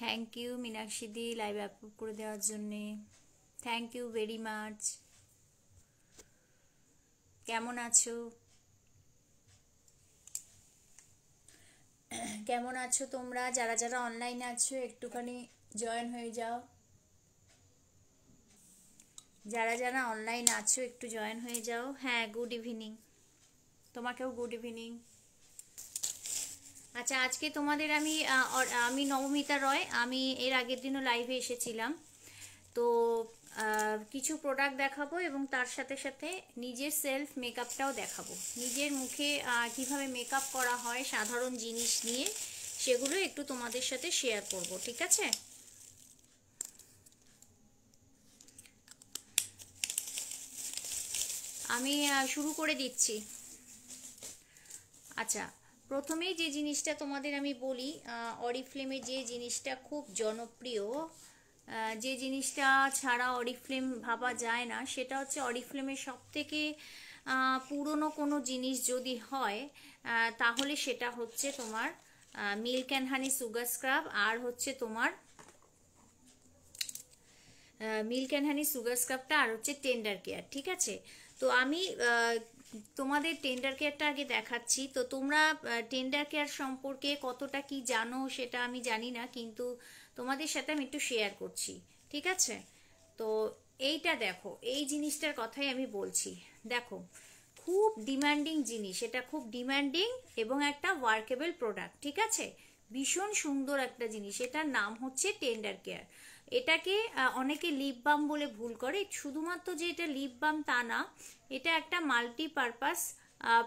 thank you মীনাক্ষীদি live approve করে দেওয়ার জন্যে থ্যাংক ইউ ভেরি মাচ কেমন আছো কেমন আছো তোমরা যারা যারা অনলাইনে আছো একটুখানি জয়েন হয়ে যাও যারা যারা অনলাইন আছো একটু জয়েন হয়ে যাও হ্যাঁ গুড ইভিনিং তোমাকেও গুড ইভিনিং আচ্ছা আজকে তোমাদের আমি আমি নবমিতা রয় আমি এর আগের দিনও লাইভে এসেছিলাম তো কিছু প্রোডাক্ট দেখাবো এবং তার সাথে সাথে নিজের সেলফ মেকআপটাও দেখাবো নিজের মুখে কিভাবে মেকআপ করা হয় সাধারণ জিনিস নিয়ে সেগুলো একটু তোমাদের সাথে শেয়ার করব ঠিক আছে আমি শুরু করে দিচ্ছি আচ্ছা প্রথমেই যে জিনিসটা তোমাদের আমি বলি অরিফ্লেমে যে জিনিসটা খুব জনপ্রিয় যে জিনিসটা ছাড়া অরিফ্লেম ভাবা যায় না সেটা হচ্ছে অরিফ্লেমের সব থেকে পুরনো কোনো জিনিস যদি হয় তাহলে সেটা হচ্ছে তোমার milk and honey sugar scrub আর হচ্ছে তোমার মিল্ক অ্যান্ড হানি সুগার স্ক্রাবটা আর হচ্ছে টেন্ডার কেয়ার ঠিক আছে তো আমি তোমাদের টেন্ডার কেয়ারটা আগে দেখাচ্ছি তো তোমরা টেন্ডার কেয়ার সম্পর্কে কতটা কি জানো সেটা আমি জানি না কিন্তু তোমাদের সাথে আমি একটু শেয়ার করছি ঠিক আছে তো এইটা দেখো এই জিনিসটার কথাই আমি বলছি দেখো খুব ডিমান্ডিং জিনিস এটা খুব ডিমান্ডিং এবং একটা ওয়ার্কেবল প্রোডাক্ট ঠিক আছে ভীষণ সুন্দর একটা জিনিস এটার নাম হচ্ছে টেন্ডার কেয়ার এটাকে অনেকে লিপ বাম বলে ভুল করে শুধুমাত্র যে এটা লিপ বাম তা না এটা একটা মাল্টিপারপাস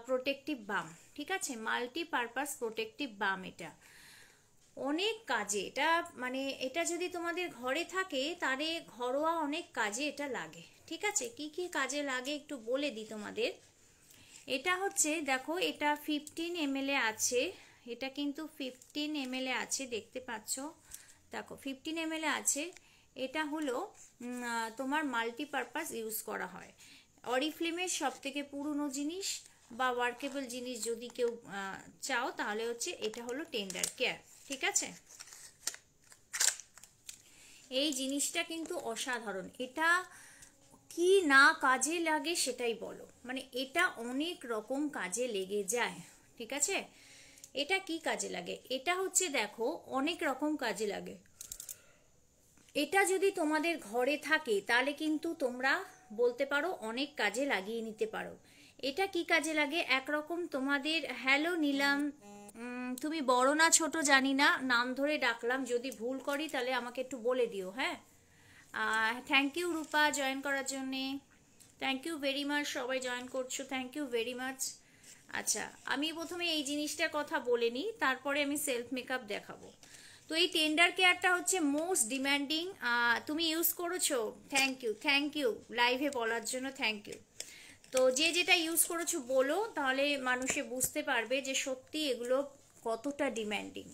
প্রোটেক্টিভ বাম ঠিক আছে মাল্টিপারপাস প্রোটেক্টিভ বাম এটা অনেক কাজে এটা মানে এটা যদি তোমাদের ঘরে থাকে তারে ঘরোয়া অনেক কাজে এটা লাগে ঠিক আছে কি কি কাজে লাগে একটু বলে দিই তোমাদের এটা হচ্ছে দেখো এটা ফিফটিন এম আছে এটা কিন্তু ফিফটিন এম আছে দেখতে পাচ্ছ দেখো ফিফটিন এম আছে এটা হলো তোমার মাল্টিপারপাস ইউজ করা হয় অরিফ্লেমের সব থেকে পুরনো জিনিস বা ওয়ার্কেবল জিনিস যদি কেউ চাও তাহলে হচ্ছে এটা হলো টেন্ডার কেয়ার ঠিক আছে এই জিনিসটা কিন্তু অসাধারণ এটা কি না কাজে লাগে সেটাই বলো মানে এটা অনেক রকম কাজে লেগে যায় ঠিক আছে এটা কি কাজে লাগে এটা হচ্ছে দেখো অনেক রকম কাজে লাগে এটা যদি তোমাদের ঘরে থাকে তাহলে কিন্তু তোমরা বলতে পারো অনেক কাজে লাগিয়ে নিতে পারো এটা কি কাজে লাগে একরকম তোমাদের হ্যালো নিলাম তুমি বড় না ছোট জানি না নাম ধরে ডাকলাম যদি ভুল করি তাহলে আমাকে একটু বলে দিও হ্যাঁ থ্যাংক ইউ রূপা জয়েন করার জন্যে থ্যাংক ইউ ভেরি মাচ সবাই জয়েন করছো থ্যাংক ইউ ভেরি মাচ আচ্ছা আমি প্রথমে এই জিনিসটার কথা বলে নিই তারপরে আমি সেলফ মেকআপ দেখাবো তো এই টেন্ডার কেয়ারটা হচ্ছে মোস্ট ডিম্যান্ডিং তুমি ইউজ করেছো থ্যাংক ইউ থ্যাংক ইউ লাইভে বলার জন্য থ্যাংক ইউ তো যে যেটা ইউজ করেছো বলো তাহলে মানুষে বুঝতে পারবে যে সত্যি এগুলো কতটা ডিম্যান্ডিং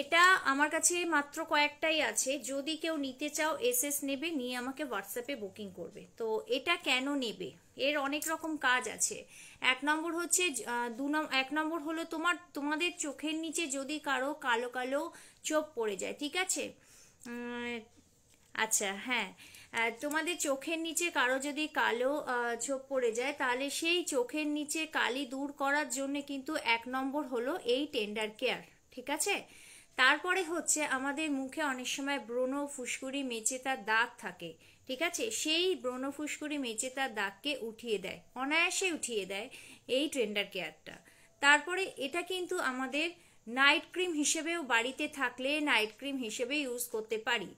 এটা আমার কাছে মাত্র কয়েকটাই আছে যদি কেউ নিতে চাও এস নেবে নিয়ে আমাকে হোয়াটসঅ্যাপে বুকিং করবে তো এটা কেন নেবে এর অনেক রকম কাজ আছে এক নম্বর হচ্ছে দু এক নম্বর হলো তোমার তোমাদের চোখের নিচে যদি কারো কালো কালো চোখ পড়ে যায় ঠিক আছে আচ্ছা হ্যাঁ তোমাদের চোখের নিচে কারো যদি কালো চোপ পড়ে যায় তাহলে সেই চোখের নিচে কালি দূর করার জন্য কিন্তু এক নম্বর হলো এই টেন্ডার কেয়ার ঠিক আছে তারপরে হচ্ছে আমাদের মুখে অনেক সময় ব্রণ ফুসকুড়ি মেচে তার দাগ থাকে ঠিক আছে সেই ব্রণফুসকুড়ি মেচে তার দাগকে উঠিয়ে দেয় অনায়াসে উঠিয়ে দেয় এই ট্রেন্ডার কেয়ারটা তারপরে এটা কিন্তু আমাদের নাইট ক্রিম হিসেবেও বাড়িতে থাকলে নাইট ক্রিম হিসেবে ইউজ করতে পারি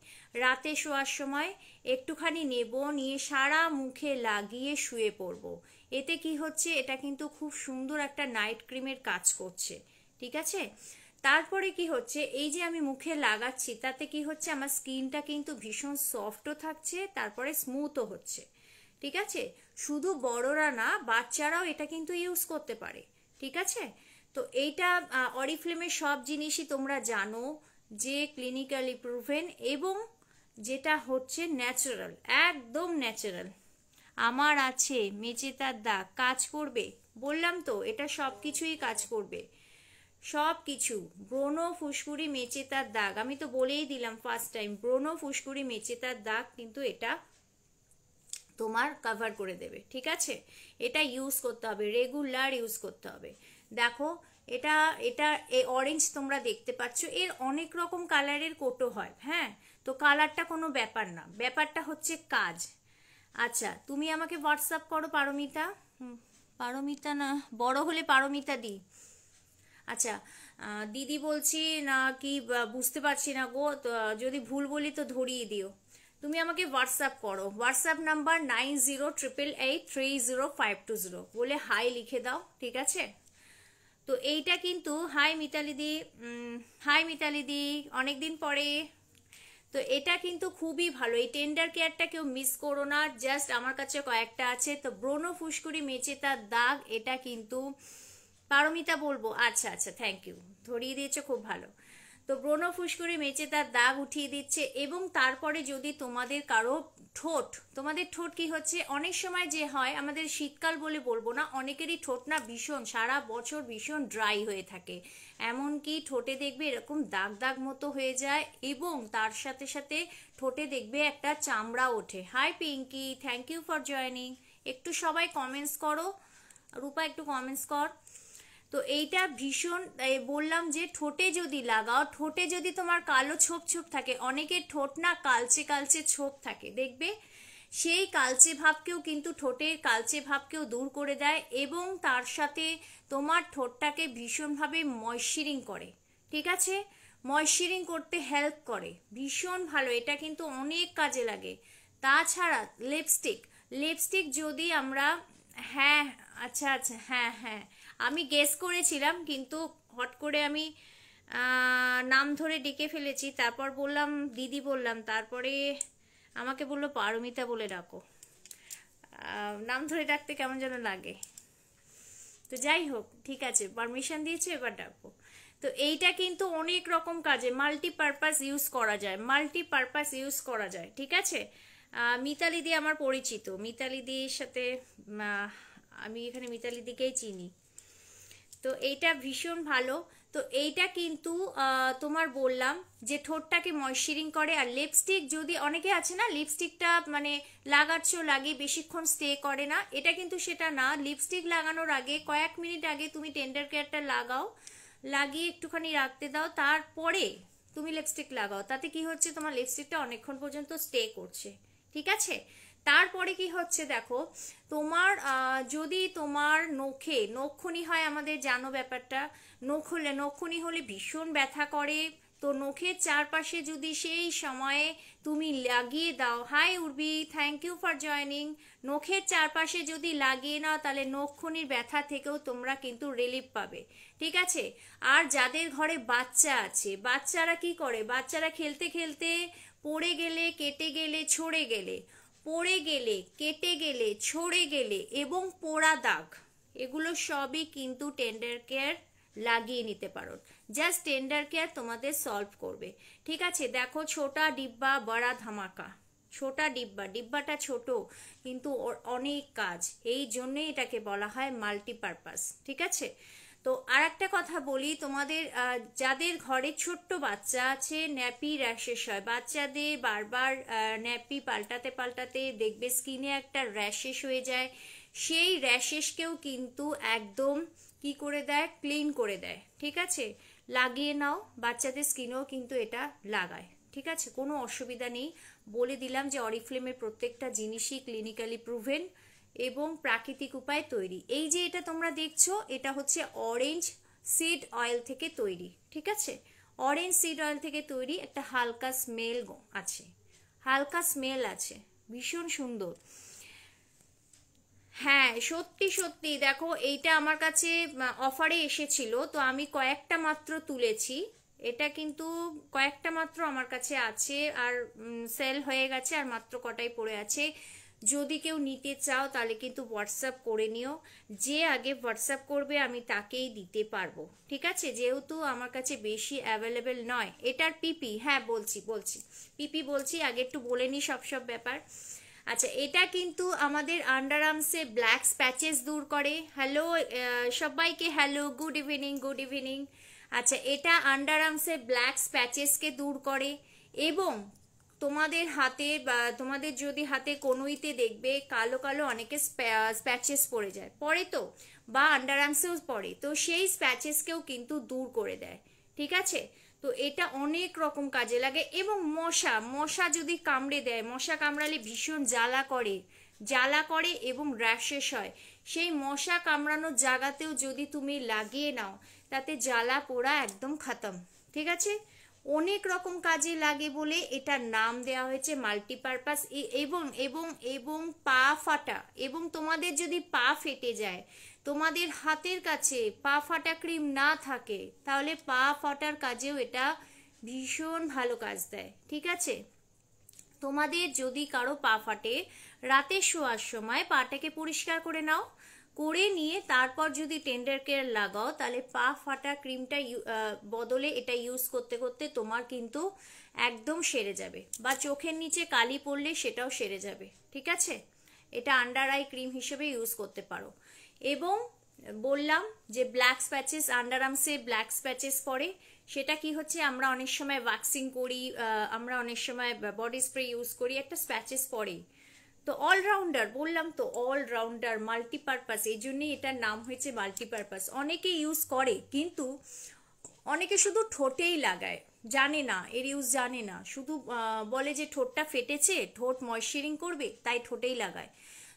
রাতে শোয়ার সময় একটুখানি নেব নিয়ে সারা মুখে লাগিয়ে শুয়ে পড়ব এতে কি হচ্ছে এটা কিন্তু খুব সুন্দর একটা নাইট ক্রিমের কাজ করছে ঠিক আছে তারপরে কি হচ্ছে এই যে আমি মুখে লাগাচ্ছি তাতে কি হচ্ছে আমার স্কিনটা কিন্তু ভীষণ সফটও থাকছে তারপরে স্মুথও হচ্ছে ঠিক আছে শুধু বড়রা না বাচ্চারাও এটা কিন্তু ইউজ করতে পারে ঠিক আছে তো এইটা অরিফ্লেমের সব জিনিসই তোমরা জানো যে ক্লিনিক্যালি প্রুভেন এবং যেটা হচ্ছে ন্যাচারাল একদম ন্যাচারাল আমার আছে মেচেতার দাগ কাজ করবে বললাম তো এটা সব কিছুই কাজ করবে সব কিছু ব্রণ ফুসকুড়ি মেচে তার দাগ আমি তো বলেই দিলাম ফার্স্ট টাইম ব্রণ ফুসকুড়ি মেচে তার দাগ কিন্তু এটা তোমার কভার করে দেবে ঠিক আছে এটা ইউজ করতে হবে রেগুলার ইউজ করতে হবে দেখো এটা এটা এই অরেঞ্জ তোমরা দেখতে পাচ্ছ এর অনেক রকম কালারের কোটো হয় হ্যাঁ তো কালারটা কোনো ব্যাপার না ব্যাপারটা হচ্ছে কাজ আচ্ছা তুমি আমাকে হোয়াটসঅ্যাপ করো পারমিতা পারমিতা না বড় হলে পারমিতা দিই আচ্ছা দিদি বলছি না কি বুঝতে পারছি না গো যদি ভুল বলি তো ধরিয়ে দিও তুমি আমাকে হোয়াটসঅ্যাপ করো WhatsApp number nine zero triple eight three zero five two zero বলে হাই লিখে দাও ঠিক আছে তো এইটা কিন্তু হাই মিতালিদি হাই মিতালিদি অনেকদিন পরে তো এটা কিন্তু খুবই ভালো এই টেন্ডার কেয়ারটা কেউ মিস করো না জাস্ট আমার কাছে কয়েকটা আছে তো ফুসকুরি ফুসকুড়ি তার দাগ এটা কিন্তু পারমিতা বলবো আচ্ছা আচ্ছা থ্যাংক ইউ ধরিয়ে দিয়েছে খুব ভালো তো ব্রণ ফুসকুড়ি মেচে তার দাগ উঠিয়ে দিচ্ছে এবং তারপরে যদি তোমাদের কারো ঠোঁট তোমাদের ঠোঁট কি হচ্ছে অনেক সময় যে হয় আমাদের শীতকাল বলে বলবো না অনেকেরই ঠোঁট না ভীষণ সারা বছর ভীষণ ড্রাই হয়ে থাকে এমনকি ঠোঁটে দেখবে এরকম দাগ দাগ মতো হয়ে যায় এবং তার সাথে সাথে ঠোঁটে দেখবে একটা চামড়া ওঠে hi Pinky thank you for joining একটু সবাই কমেন্টস করো রূপা একটু কমেন্টস কর তো এইটা ভীষণ বললাম যে ঠোঁটে যদি লাগাও ঠোঁটে যদি তোমার কালো ছোপ ছোপ থাকে অনেকের ঠোঁট না কালচে কালচে ছোপ থাকে দেখবে সেই কালচে ভাবকেও কিন্তু ঠোঁটের কালচে ভাবকেও দূর করে দেয় এবং তার সাথে তোমার ঠোঁটটাকে ভীষণভাবে ময়শ্চারিং করে ঠিক আছে ময়শ্চারিং করতে হেল্প করে ভীষণ ভালো এটা কিন্তু অনেক কাজে লাগে তাছাড়া লিপস্টিক লিপস্টিক যদি আমরা হ্যাঁ আচ্ছা আচ্ছা হ্যাঁ হ্যাঁ আমি গেস করেছিলাম কিন্তু হট করে আমি নাম ধরে ডেকে ফেলেছি তারপর বললাম দিদি বললাম তারপরে আমাকে বললো পারমিতা বলে ডাকো নাম ধরে ডাকতে কেমন যেন লাগে তো যাই হোক ঠিক আছে পারমিশন দিয়েছে এবার ডাকবো তো এইটা কিন্তু অনেক রকম কাজে মাল্টিপারপাস ইউজ করা যায় মাল্টিপারপাস ইউজ করা যায় ঠিক আছে মিতালিদি আমার পরিচিত মিতালিদির সাথে আমি এখানে মিতালিদিকেই চিনি তো এইটা ভীষণ ভালো তো এইটা কিন্তু তোমার বললাম যে ঠোঁটটাকে ময়শ্চারিং করে আর লিপস্টিক যদি অনেকে আছে না লিপস্টিকটা মানে লাগাচ্ছ লাগে বেশিক্ষণ স্টে করে না এটা কিন্তু সেটা না লিপস্টিক লাগানোর আগে কয়েক মিনিট আগে তুমি টেন্ডার কেয়ারটা লাগাও লাগিয়ে একটুখানি রাখতে দাও তারপরে তুমি লিপস্টিক লাগাও তাতে কি হচ্ছে তোমার লিপস্টিকটা অনেকক্ষণ পর্যন্ত স্টে করছে ঠিক আছে তারপরে কি হচ্ছে দেখো তোমার যদি তোমার নখে নখনি হয় আমাদের জানো ব্যাপারটা নখ হলে নখনি হলে ভীষণ ব্যথা করে তো নখের চারপাশে যদি সেই সময়ে তুমি লাগিয়ে দাও hi Urbi thank you for joining নখের চারপাশে যদি লাগিয়ে নাও তাহলে নখনির ব্যথা থেকেও তোমরা কিন্তু রিলিফ পাবে ঠিক আছে আর যাদের ঘরে বাচ্চা আছে বাচ্চারা কি করে বাচ্চারা খেলতে খেলতে পড়ে গেলে কেটে গেলে ছড়ে গেলে পড়ে গেলে কেটে গেলে ছড়ে গেলে এবং পোড়া দাগ এগুলো সবই কিন্তু টেন্ডার কেয়ার লাগিয়ে নিতে পারো জাস্ট টেন্ডার কেয়ার তোমাদের সলভ করবে ঠিক আছে দেখো ছোটা ডিব্বা বড়া ধামাকা ছোটা ডিব্বা ডিব্বাটা ছোট কিন্তু অনেক কাজ এই জন্যই এটাকে বলা হয় মাল্টিপারপাস ঠিক আছে তো আর একটা কথা বলি তোমাদের যাদের ঘরে ছোট্ট বাচ্চা আছে ন্যাপি র্যাশেস হয় বাচ্চাদের বারবার ন্যাপি পাল্টাতে পাল্টাতে দেখবে স্কিনে একটা র্যাশেস হয়ে যায় সেই র্যাশেসকেও কিন্তু একদম কি করে দেয় ক্লিন করে দেয় ঠিক আছে লাগিয়ে নাও বাচ্চাদের স্কিনেও কিন্তু এটা লাগায় ঠিক আছে কোনো অসুবিধা নেই বলে দিলাম যে অরিফ্লেমের প্রত্যেকটা জিনিসই ক্লিনিক্যালি প্রুভেন এবং প্রাকৃতিক উপায়ে তৈরি এই যে এটা তোমরা দেখছো এটা হচ্ছে অরেঞ্জ সিড অয়েল থেকে তৈরি ঠিক আছে অরেঞ্জ সিড অয়েল থেকে তৈরি একটা হালকা স্মেল আছে হালকা স্মেল আছে ভীষণ সুন্দর হ্যাঁ সত্যি সত্যি দেখো এইটা আমার কাছে অফারে এসেছিল তো আমি কয়েকটা মাত্র তুলেছি এটা কিন্তু কয়েকটা মাত্র আমার কাছে আছে আর সেল হয়ে গেছে আর মাত্র কটাই পড়ে আছে যদি কেউ নিতে চাও তাহলে কিন্তু হোয়াটসঅ্যাপ করে নিও যে আগে হোয়াটসঅ্যাপ করবে আমি তাকেই দিতে পারবো ঠিক আছে যেহেতু আমার কাছে বেশি অ্যাভেলেবেল নয় এটার পিপি হ্যাঁ বলছি বলছি পিপি বলছি আগে একটু বলে নি সব সব ব্যাপার আচ্ছা এটা কিন্তু আমাদের আন্ডার আর্মসে ব্ল্যাক স্প্যাচেস দূর করে হ্যালো সবাইকে hello good evening good evening আচ্ছা এটা আন্ডার আর্মসে ব্ল্যাক স্প্যাচেসকে দূর করে এবং তোমাদের হাতে বা তোমাদের যদি হাতে কনুইতে দেখবে কালো কালো অনেকে স্প্যাচেস পড়ে যায় পরে তো বা আন্ডার আর্মসেও পড়ে তো সেই স্প্যাচেসকেও কিন্তু দূর করে দেয় ঠিক আছে তো এটা অনেক রকম কাজে লাগে এবং মশা মশা যদি কামড়ে দেয় মশা কামড়ালে ভীষণ জ্বালা করে জ্বালা করে এবং র্যাশেস হয় সেই মশা কামড়ানোর জায়গাতেও যদি তুমি লাগিয়ে নাও তাতে জ্বালা পোড়া একদম খতম ঠিক আছে অনেক রকম কাজে লাগে বলে এটার নাম দেওয়া হয়েছে মাল্টিপারপাস এবং এবং এবং পা ফাটা এবং তোমাদের যদি পা ফেটে যায় তোমাদের হাতের কাছে পা ফাটা ক্রিম না থাকে তাহলে পা ফাটার কাজেও এটা ভীষণ ভালো কাজ দেয় ঠিক আছে তোমাদের যদি কারো পা ফাটে রাতে শোয়ার সময় পাটাকে পরিষ্কার করে নাও করে নিয়ে তারপর যদি টেন্ডার কেয়ার লাগাও তাহলে পা ফাটা ক্রিমটা বদলে এটা ইউজ করতে করতে তোমার কিন্তু একদম সেরে যাবে বা চোখের নিচে কালি পড়লে সেটাও সেরে যাবে ঠিক আছে এটা আন্ডার আই ক্রিম হিসেবে ইউজ করতে পারো এবং বললাম যে ব্ল্যাক স্প্যাচেস আন্ডার আর্মসে ব্ল্যাক স্প্যাচেস পরে সেটা কি হচ্ছে আমরা অনেক সময় ওয়াক্সিং করি আমরা অনেক সময় বডি স্প্রে ইউজ করি একটা স্প্যাচেস পরেই তো অলরাউন্ডার বললাম তো অলরাউন্ডার মাল্টিপারপাস এই জন্যই এটার নাম হয়েছে মাল্টিপারপাস অনেকে ইউজ করে কিন্তু অনেকে শুধু ঠোঁটেই লাগায় জানে না এর ইউজ জানে না শুধু বলে যে ঠোঁটটা ফেটেছে ঠোঁট ময়শ্চারিং করবে তাই ঠোঁটেই লাগায়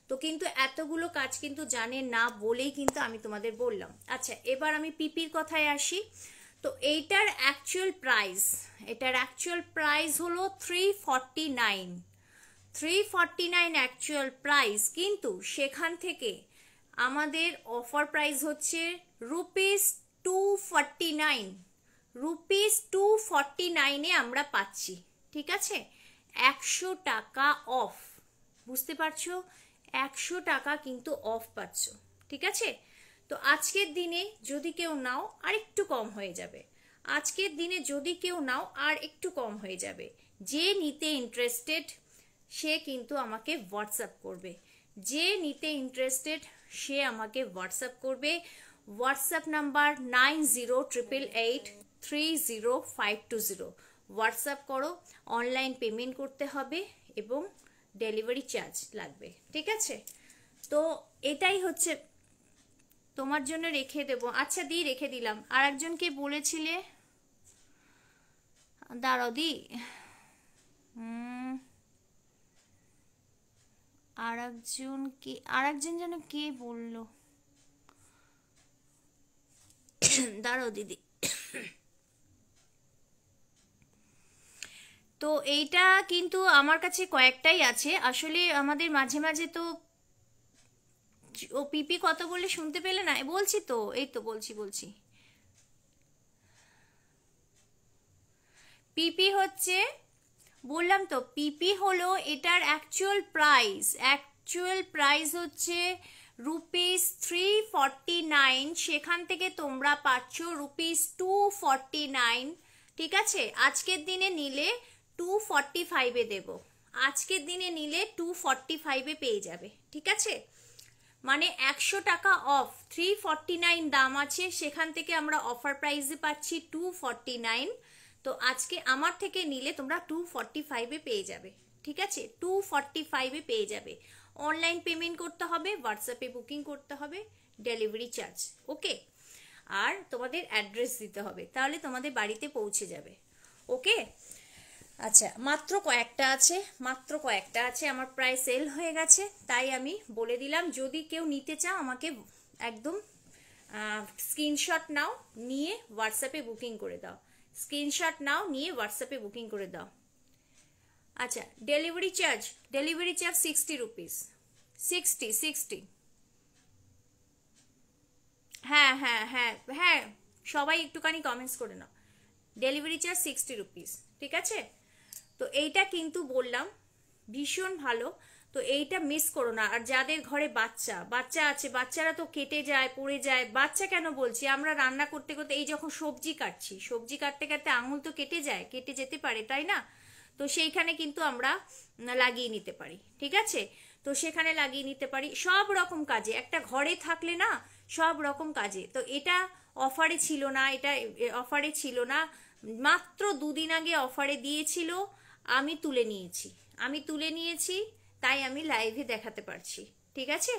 তো কিন্তু এতগুলো কাজ কিন্তু জানে না বলেই কিন্তু আমি তোমাদের বললাম আচ্ছা এবার আমি পিপির কথায় আসি তো এইটার অ্যাকচুয়াল প্রাইস এটার অ্যাকচুয়াল প্রাইস হলো three forty nine three forty nine actual price কিন্তু সেখান থেকে আমাদের অফার প্রাইস হচ্ছে rupees two forty nine rupees two forty নাইনে আমরা পাচ্ছি ঠিক আছে একশো টাকা অফ বুঝতে পারছো একশো টাকা কিন্তু অফ পাচ্ছ ঠিক আছে তো আজকের দিনে যদি কেউ নাও আর একটু কম হয়ে যাবে আজকের দিনে যদি কেউ নাও আর একটু কম হয়ে যাবে যে নিতে ইন্টারেস্টেড সে কিন্তু আমাকে হোয়াটসঅ্যাপ করবে যে নিতে ইন্টারেস্টেড সে আমাকে হোয়াটসঅ্যাপ করবে WhatsApp number nine zero triple eight three zero five two zero WhatsApp করো অনলাইন পেমেন্ট করতে হবে এবং ডেলিভারি চার্জ লাগবে ঠিক আছে তো এটাই হচ্ছে তোমার জন্য রেখে দেব আচ্ছা দি রেখে দিলাম আর একজনকে বলেছিলে দাঁড়াও দি হুম আর একজন কে আর একজন যেন কে বলল দাঁড়ো দিদি তো এইটা কিন্তু আমার কাছে কয়েকটাই আছে আসলে আমাদের মাঝে মাঝে তো ও পিপি কত বলে শুনতে পেলে না বলছি তো এই তো বলছি বলছি পিপি হচ্ছে বললাম তো পিপি হলো এটার অ্যাকচুয়াল প্রাইস অ্যাকচুয়াল প্রাইস হচ্ছে রুপিস থ্রি ফর্টি নাইন সেখান থেকে তোমরা পাচ্ছ রুপিস টু ফর্টি নাইন ঠিক আছে আজকের দিনে নিলে টু ফর্টি ফাইভে দেবো আজকের দিনে নিলে টু ফর্টি ফাইভে পেয়ে যাবে ঠিক আছে মানে একশো টাকা অফ থ্রি ফর্টি নাইন দাম আছে সেখান থেকে আমরা অফার প্রাইসে পাচ্ছি টু ফর্টি নাইন তো আজকে আমার থেকে নিলে তোমরা টু ফর্টি ফাইভে পেয়ে যাবে ঠিক আছে টু ফর্টি ফাইভে পেয়ে যাবে অনলাইন পেমেন্ট করতে হবে হোয়াটসঅ্যাপে বুকিং করতে হবে ডেলিভারি চার্জ ওকে আর তোমাদের অ্যাড্রেস দিতে হবে তাহলে তোমাদের বাড়িতে পৌঁছে যাবে ওকে আচ্ছা মাত্র কয়েকটা আছে মাত্র কয়েকটা আছে আমার প্রায় সেল হয়ে গেছে তাই আমি বলে দিলাম যদি কেউ নিতে চাও আমাকে একদম স্ক্রিনশট নাও নিয়ে হোয়াটসঅ্যাপে বুকিং করে দাও স্ক্রিনশট নাও নিয়ে হোয়াটসঅ্যাপে বুকিং করে দাও আচ্ছা delivery charge delivery charge sixty rupees sixty sixty হ্যাঁ হ্যাঁ হ্যাঁ হ্যাঁ সবাই একটুখানি কমেন্টস করে নাও ডেলিভারি চার্জ সিক্সটি রুপিস ঠিক আছে তো এইটা কিন্তু বললাম ভীষণ ভালো তো এইটা মিস করো না আর যাদের ঘরে বাচ্চা বাচ্চা আছে বাচ্চারা তো কেটে যায় পড়ে যায় বাচ্চা কেন বলছি আমরা রান্না করতে করতে এই যখন সবজি কাটছি সবজি কাটতে কাটতে আঙুল তো কেটে যায় কেটে যেতে পারে তাই না তো সেইখানে কিন্তু আমরা লাগিয়ে নিতে পারি ঠিক আছে তো সেখানে লাগিয়ে নিতে পারি সব রকম কাজে একটা ঘরে থাকলে না সব রকম কাজে তো এটা অফারে ছিল না এটা অফারে ছিল না মাত্র দুদিন আগে অফারে দিয়েছিল আমি তুলে নিয়েছি আমি তুলে নিয়েছি তাই আমি লাইভে দেখাতে পারছি ঠিক আছে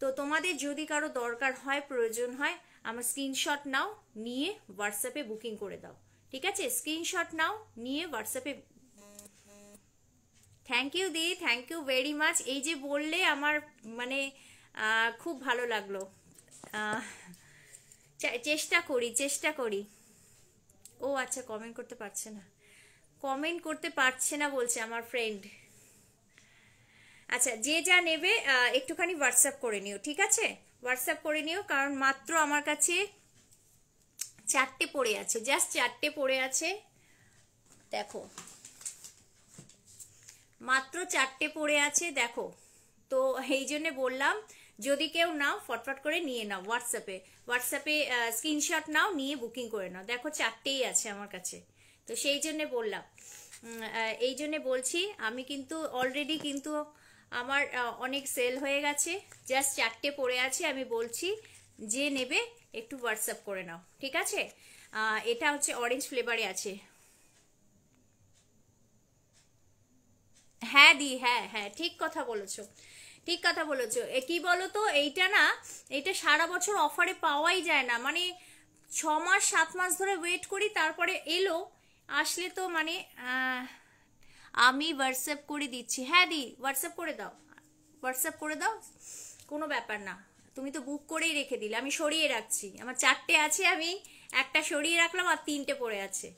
তো তোমাদের যদি কারো দরকার হয় প্রয়োজন হয় আমার স্ক্রিনশট নাও নিয়ে হোয়াটসঅ্যাপে বুকিং করে দাও ঠিক আছে স্ক্রিনশট নাও নিয়ে হোয়াটসঅ্যাপে থ্যাংক ইউ দি থ্যাংক ইউ ভেরি মাচ এই যে বললে আমার মানে খুব ভালো লাগলো চেষ্টা করি চেষ্টা করি ও আচ্ছা কমেন্ট করতে পারছে না কমেন্ট করতে পারছে না বলছে আমার ফ্রেন্ড আচ্ছা যে যা নেবে একটুখানি হোয়াটসঅ্যাপ করে নিও ঠিক আছে হোয়াটসঅ্যাপ করে নিও কারণ মাত্র আমার কাছে চারটে পড়ে আছে জাস্ট চারটে পড়ে আছে দেখো মাত্র চারটে পড়ে আছে দেখো তো এই জন্যে বললাম যদি কেউ নাও ফটফট করে নিয়ে নাও হোয়াটসঅ্যাপে হোয়াটসঅ্যাপে স্ক্রিনশট নাও নিয়ে বুকিং করে নাও দেখো চারটেই আছে আমার কাছে তো সেই জন্যে বললাম এই জন্যে বলছি আমি কিন্তু অলরেডি কিন্তু আমার অনেক সেল হয়ে গেছে জাস্ট চারটে পড়ে আছে আমি বলছি যে নেবে একটু হোয়াটসঅ্যাপ করে নাও ঠিক আছে এটা হচ্ছে অরেঞ্জ ফ্লেভারে আছে হ্যাঁ দি হ্যাঁ হ্যাঁ ঠিক কথা বলেছ ঠিক কথা বলেছো কি বলো তো এইটা না এটা সারা বছর অফারে পাওয়াই যায় না মানে ছ মাস সাত মাস ধরে ওয়েট করি তারপরে এলো আসলে তো মানে আমি হোয়াটসঅ্যাপ করে দিচ্ছি হ্যাঁ দি হোয়াটসঅ্যাপ করে দাও হোয়াটসঅ্যাপ করে দাও কোনো ব্যাপার না তুমি তো বুক করেই রেখে দিলে আমি সরিয়ে রাখছি আমার চারটে আছে আমি একটা সরিয়ে রাখলাম আর তিনটে পড়ে আছে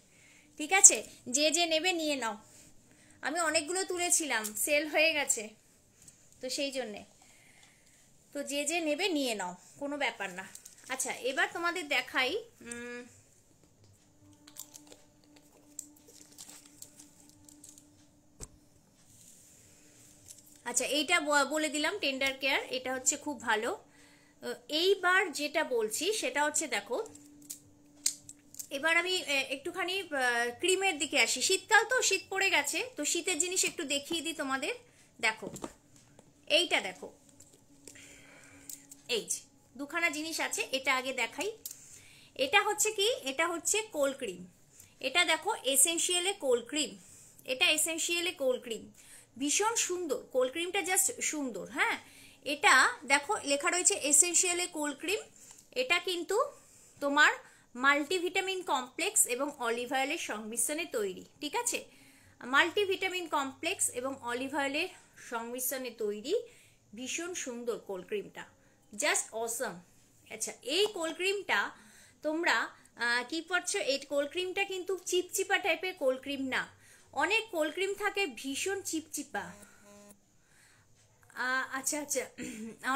ঠিক আছে যে যে নেবে নিয়ে নাও আমি অনেকগুলো তুলেছিলাম সেল হয়ে গেছে তো সেই জন্যে তো যে যে নেবে নিয়ে নাও কোনো ব্যাপার না আচ্ছা এবার তোমাদের দেখাই আচ্ছা এইটা বলে দিলাম টেন্ডার কেয়ার এটা হচ্ছে খুব ভালো এইবার যেটা বলছি সেটা হচ্ছে দেখো এবার আমি একটুখানি ক্রিমের দিকে আসি শীতকাল তো শীত পড়ে গেছে তো শীতের জিনিস একটু দেখিয়ে দিই তোমাদের দেখো এইটা দেখো এই যে দুখানা জিনিস আছে এটা আগে দেখাই এটা হচ্ছে কি এটা হচ্ছে কোল্ড ক্রিম এটা দেখো এসেন্সিয়ালে কোল্ড ক্রিম এটা এসেন্সিয়ালে কোল্ড ক্রিম ভীষণ সুন্দর কোল্ড ক্রিমটা জাস্ট সুন্দর হ্যাঁ এটা দেখো লেখা রয়েছে এসেন্সিয়ালে কোল্ড ক্রিম এটা কিন্তু তোমার মাল্টিভিটামিন কমপ্লেক্স এবং অলিভ অয়েলের সংমিশ্রণে তৈরি ঠিক আছে মাল্টিভিটামিন কমপ্লেক্স এবং অলিভ অয়েলের সংমিশ্রণে তৈরি ভীষণ সুন্দর কোল্ড ক্রিমটা জাস্ট অসম আচ্ছা এই কোল্ড ক্রিমটা তোমরা কি করছো এই কোল্ড ক্রিমটা কিন্তু চিপচিপা টাইপের কোল্ড ক্রিম না অনেক কোল্ড ক্রিম থাকে ভীষণ চিপচিপা আচ্ছা আচ্ছা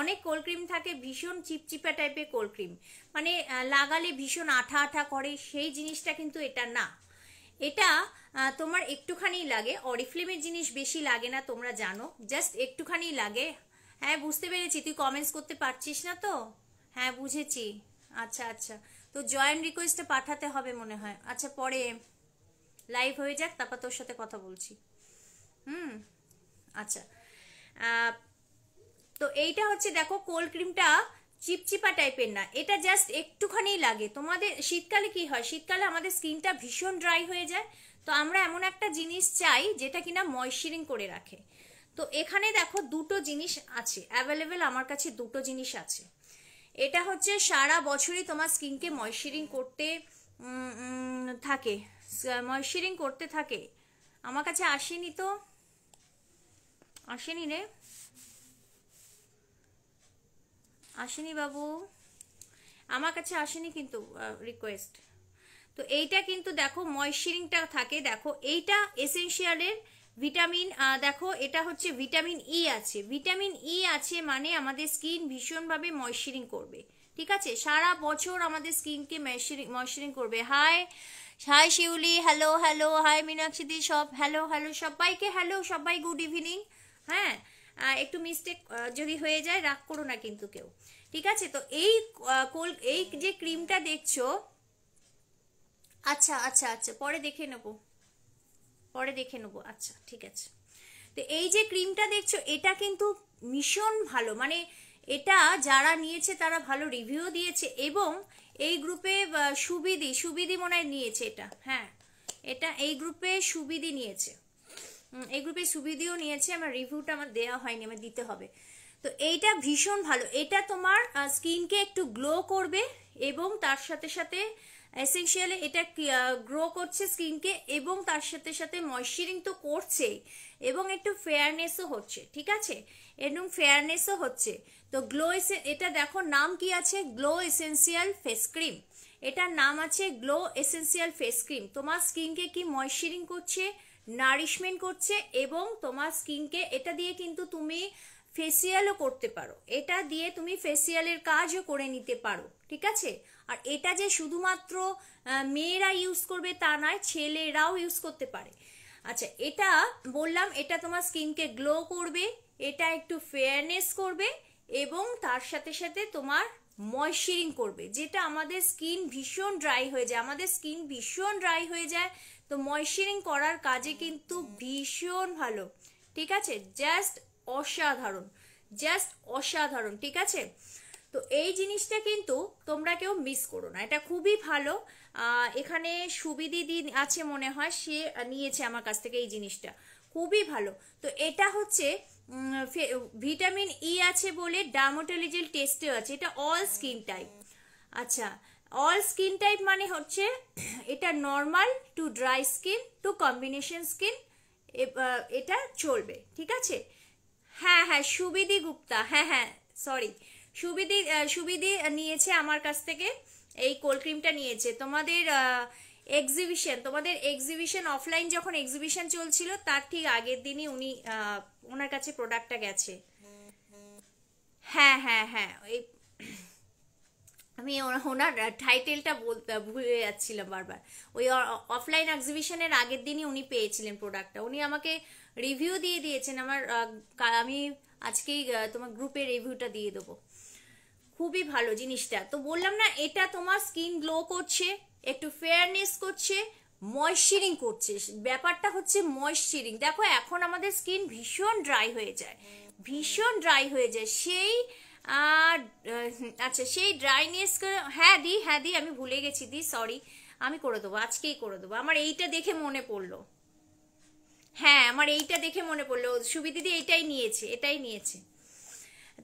অনেক কোল্ড ক্রিম থাকে ভীষণ চিপচিপা টাইপের কোল্ড ক্রিম মানে লাগালে ভীষণ আঠা আঠা করে সেই জিনিসটা কিন্তু এটা না এটা তোমার একটুখানি লাগে অরিফ্লেমের জিনিস বেশি লাগে না তোমরা জানো জাস্ট একটুখানি লাগে হ্যাঁ বুঝতে পেরেছি তুই কমেন্টস করতে পারছিস না তো হ্যাঁ বুঝেছি আচ্ছা আচ্ছা তো জয়েন্ট রিকোয়েস্টটা পাঠাতে হবে মনে হয় আচ্ছা পরে লাইভ হয়ে যাক তারপর তোর সাথে কথা বলছি হুম আচ্ছা তো এইটা হচ্ছে দেখো কোল্ড ক্রিমটা চিপচিপা টাইপের না এটা জাস্ট একটুখানি লাগে তোমাদের শীতকালে কি হয় শীতকালে আমাদের স্কিনটা ভীষণ ড্রাই হয়ে যায় তো আমরা এমন একটা জিনিস চাই যেটা কিনা ময়শ্চারিং করে রাখে তো এখানে দেখো দুটো জিনিস আছে অ্যাভেলেবেল আমার কাছে দুটো জিনিস আছে এটা হচ্ছে সারা বছরই তোমার স্কিনকে ময়শ্চারিং করতে থাকে ময়শ্চারিং করতে থাকে আমার কাছে আসেনি তো আসেনি রে আসেনি বাবু আমার কাছে আসেনি কিন্তু রিকোয়েস্ট তো এইটা কিন্তু দেখো ময়শ্চারিংটা থাকে দেখো এইটা এসেন্সিয়ালের ভিটামিন দেখো এটা হচ্ছে ভিটামিন ই e আছে ভিটামিন ই e আছে মানে আমাদের স্কিন ভীষণভাবে ময়শ্চারিং করবে ঠিক আছে সারা বছর আমাদের স্কিনকে ময়শ্চারিং ময়শ্চারিং করবে hi hi Shiuli hello hello hi দি সব হ্যালো হ্যালো সবাইকে হ্যালো সবাই গুড ইভিনিং হ্যাঁ একটু মিস্টেক যদি হয়ে যায় রাগ করো না কিন্তু কেউ ঠিক আছে তো এই কোল এই যে ক্রিমটা দেখছো আচ্ছা আচ্ছা আচ্ছা পরে দেখে নেব পরে দেখে নেব আচ্ছা ঠিক আছে তো এই যে ক্রিমটা দেখছো এটা কিন্তু ভীষণ ভালো মানে এটা যারা নিয়েছে তারা ভালো রিভিউ দিয়েছে এবং এই গ্রুপে সুবিধি সুবিধি মনে হয় নিয়েছে এটা হ্যাঁ এটা এই গ্রুপে সুবিধি নিয়েছে এই গ্রুপে সুবিধিও নিয়েছে আমার রিভিউটা আমার দেওয়া হয়নি আমার দিতে হবে তো এইটা ভীষণ ভালো এটা তোমার স্কিনকে একটু গ্লো করবে এবং তার সাথে সাথে এসেন্সিয়ালি এটা গ্রো করছে স্কিনকে এবং তার সাথে সাথে ময়শ্চারিং তো করছেই এবং একটু ফেয়ারনেসও হচ্ছে ঠিক আছে এবং ফেয়ারনেসও হচ্ছে তো গ্লো এটা দেখো নাম কি আছে গ্লো এসেন্সিয়াল ফেস ক্রিম এটার নাম আছে গ্লো এসেন্সিয়াল ফেস ক্রিম তোমার স্কিনকে কি ময়শ্চারিং করছে নারিশমেন্ট করছে এবং তোমার স্কিনকে এটা দিয়ে কিন্তু তুমি ফেসিয়ালও করতে পারো এটা দিয়ে তুমি ফেসিয়ালের কাজও করে নিতে পারো ঠিক আছে আর এটা যে শুধুমাত্র মেয়েরা ইউজ করবে তা নয় ছেলেরাও ইউজ করতে পারে আচ্ছা এটা বললাম এটা তোমার স্কিনকে গ্লো করবে এটা একটু ফেয়ারনেস করবে এবং তার সাথে সাথে তোমার ময়শ্চারিং করবে যেটা আমাদের স্কিন ভীষণ ড্রাই হয়ে যায় আমাদের স্কিন ভীষণ ড্রাই হয়ে যায় তো ময়শ্চারিং করার কাজে কিন্তু ভীষণ ভালো ঠিক আছে জাস্ট অসাধারণ জাস্ট অসাধারণ ঠিক আছে তো এই জিনিসটা কিন্তু তোমরা কেউ মিস করো না এটা খুবই ভালো এখানে দিন আছে মনে হয় সে নিয়েছে আমার কাছ থেকে এই জিনিসটা খুবই ভালো তো এটা হচ্ছে ভিটামিন ই e আছে বলে ডার্মোটোলজিল টেস্টেও আছে এটা অল স্কিন টাইপ আচ্ছা অল স্কিন টাইপ মানে হচ্ছে এটা normal to dry skin to combination skin এটা চলবে ঠিক আছে হ্যাঁ হ্যাঁ সুবিধি গুপ্তা হ্যাঁ হ্যাঁ সরি সুবিধি সুবিধি নিয়েছে আমার কাছ থেকে এই কোল্ড ক্রিমটা নিয়েছে তোমাদের এক্সিবিশন তোমাদের এক্সিবিশন অফলাইন যখন এক্সিবিশন চলছিল তার ঠিক আগের দিনই উনি ওনার কাছে প্রোডাক্টটা গেছে হ্যাঁ হ্যাঁ হ্যাঁ এই আমি ওনার টাইটেলটা বলতে ভুলে যাচ্ছিলাম বারবার ওই অফলাইন এক্সিবিশনের আগের দিনই উনি পেয়েছিলেন প্রোডাক্টটা উনি আমাকে রিভিউ দিয়ে দিয়েছেন আমার আমি আজকেই তোমার গ্রুপে রিভিউটা দিয়ে দেবো খুবই ভালো জিনিসটা তো বললাম না এটা তোমার স্কিন গ্লো করছে একটু ফেয়ারনেস করছে ময়শ্চারিং করছে ব্যাপারটা হচ্ছে ময়শ্চারিং দেখো এখন আমাদের স্কিন ভীষণ ড্রাই হয়ে যায় ভীষণ ড্রাই হয়ে যায় সেই আচ্ছা সেই ড্রাইনেস হ্যাঁ দি হ্যাঁ দি আমি ভুলে গেছি দি সরি আমি করে দেবো আজকেই করে দেবো আমার এইটা দেখে মনে পড়লো হ্যাঁ আমার এইটা দেখে মনে পড়লো দি এইটাই নিয়েছে এটাই নিয়েছে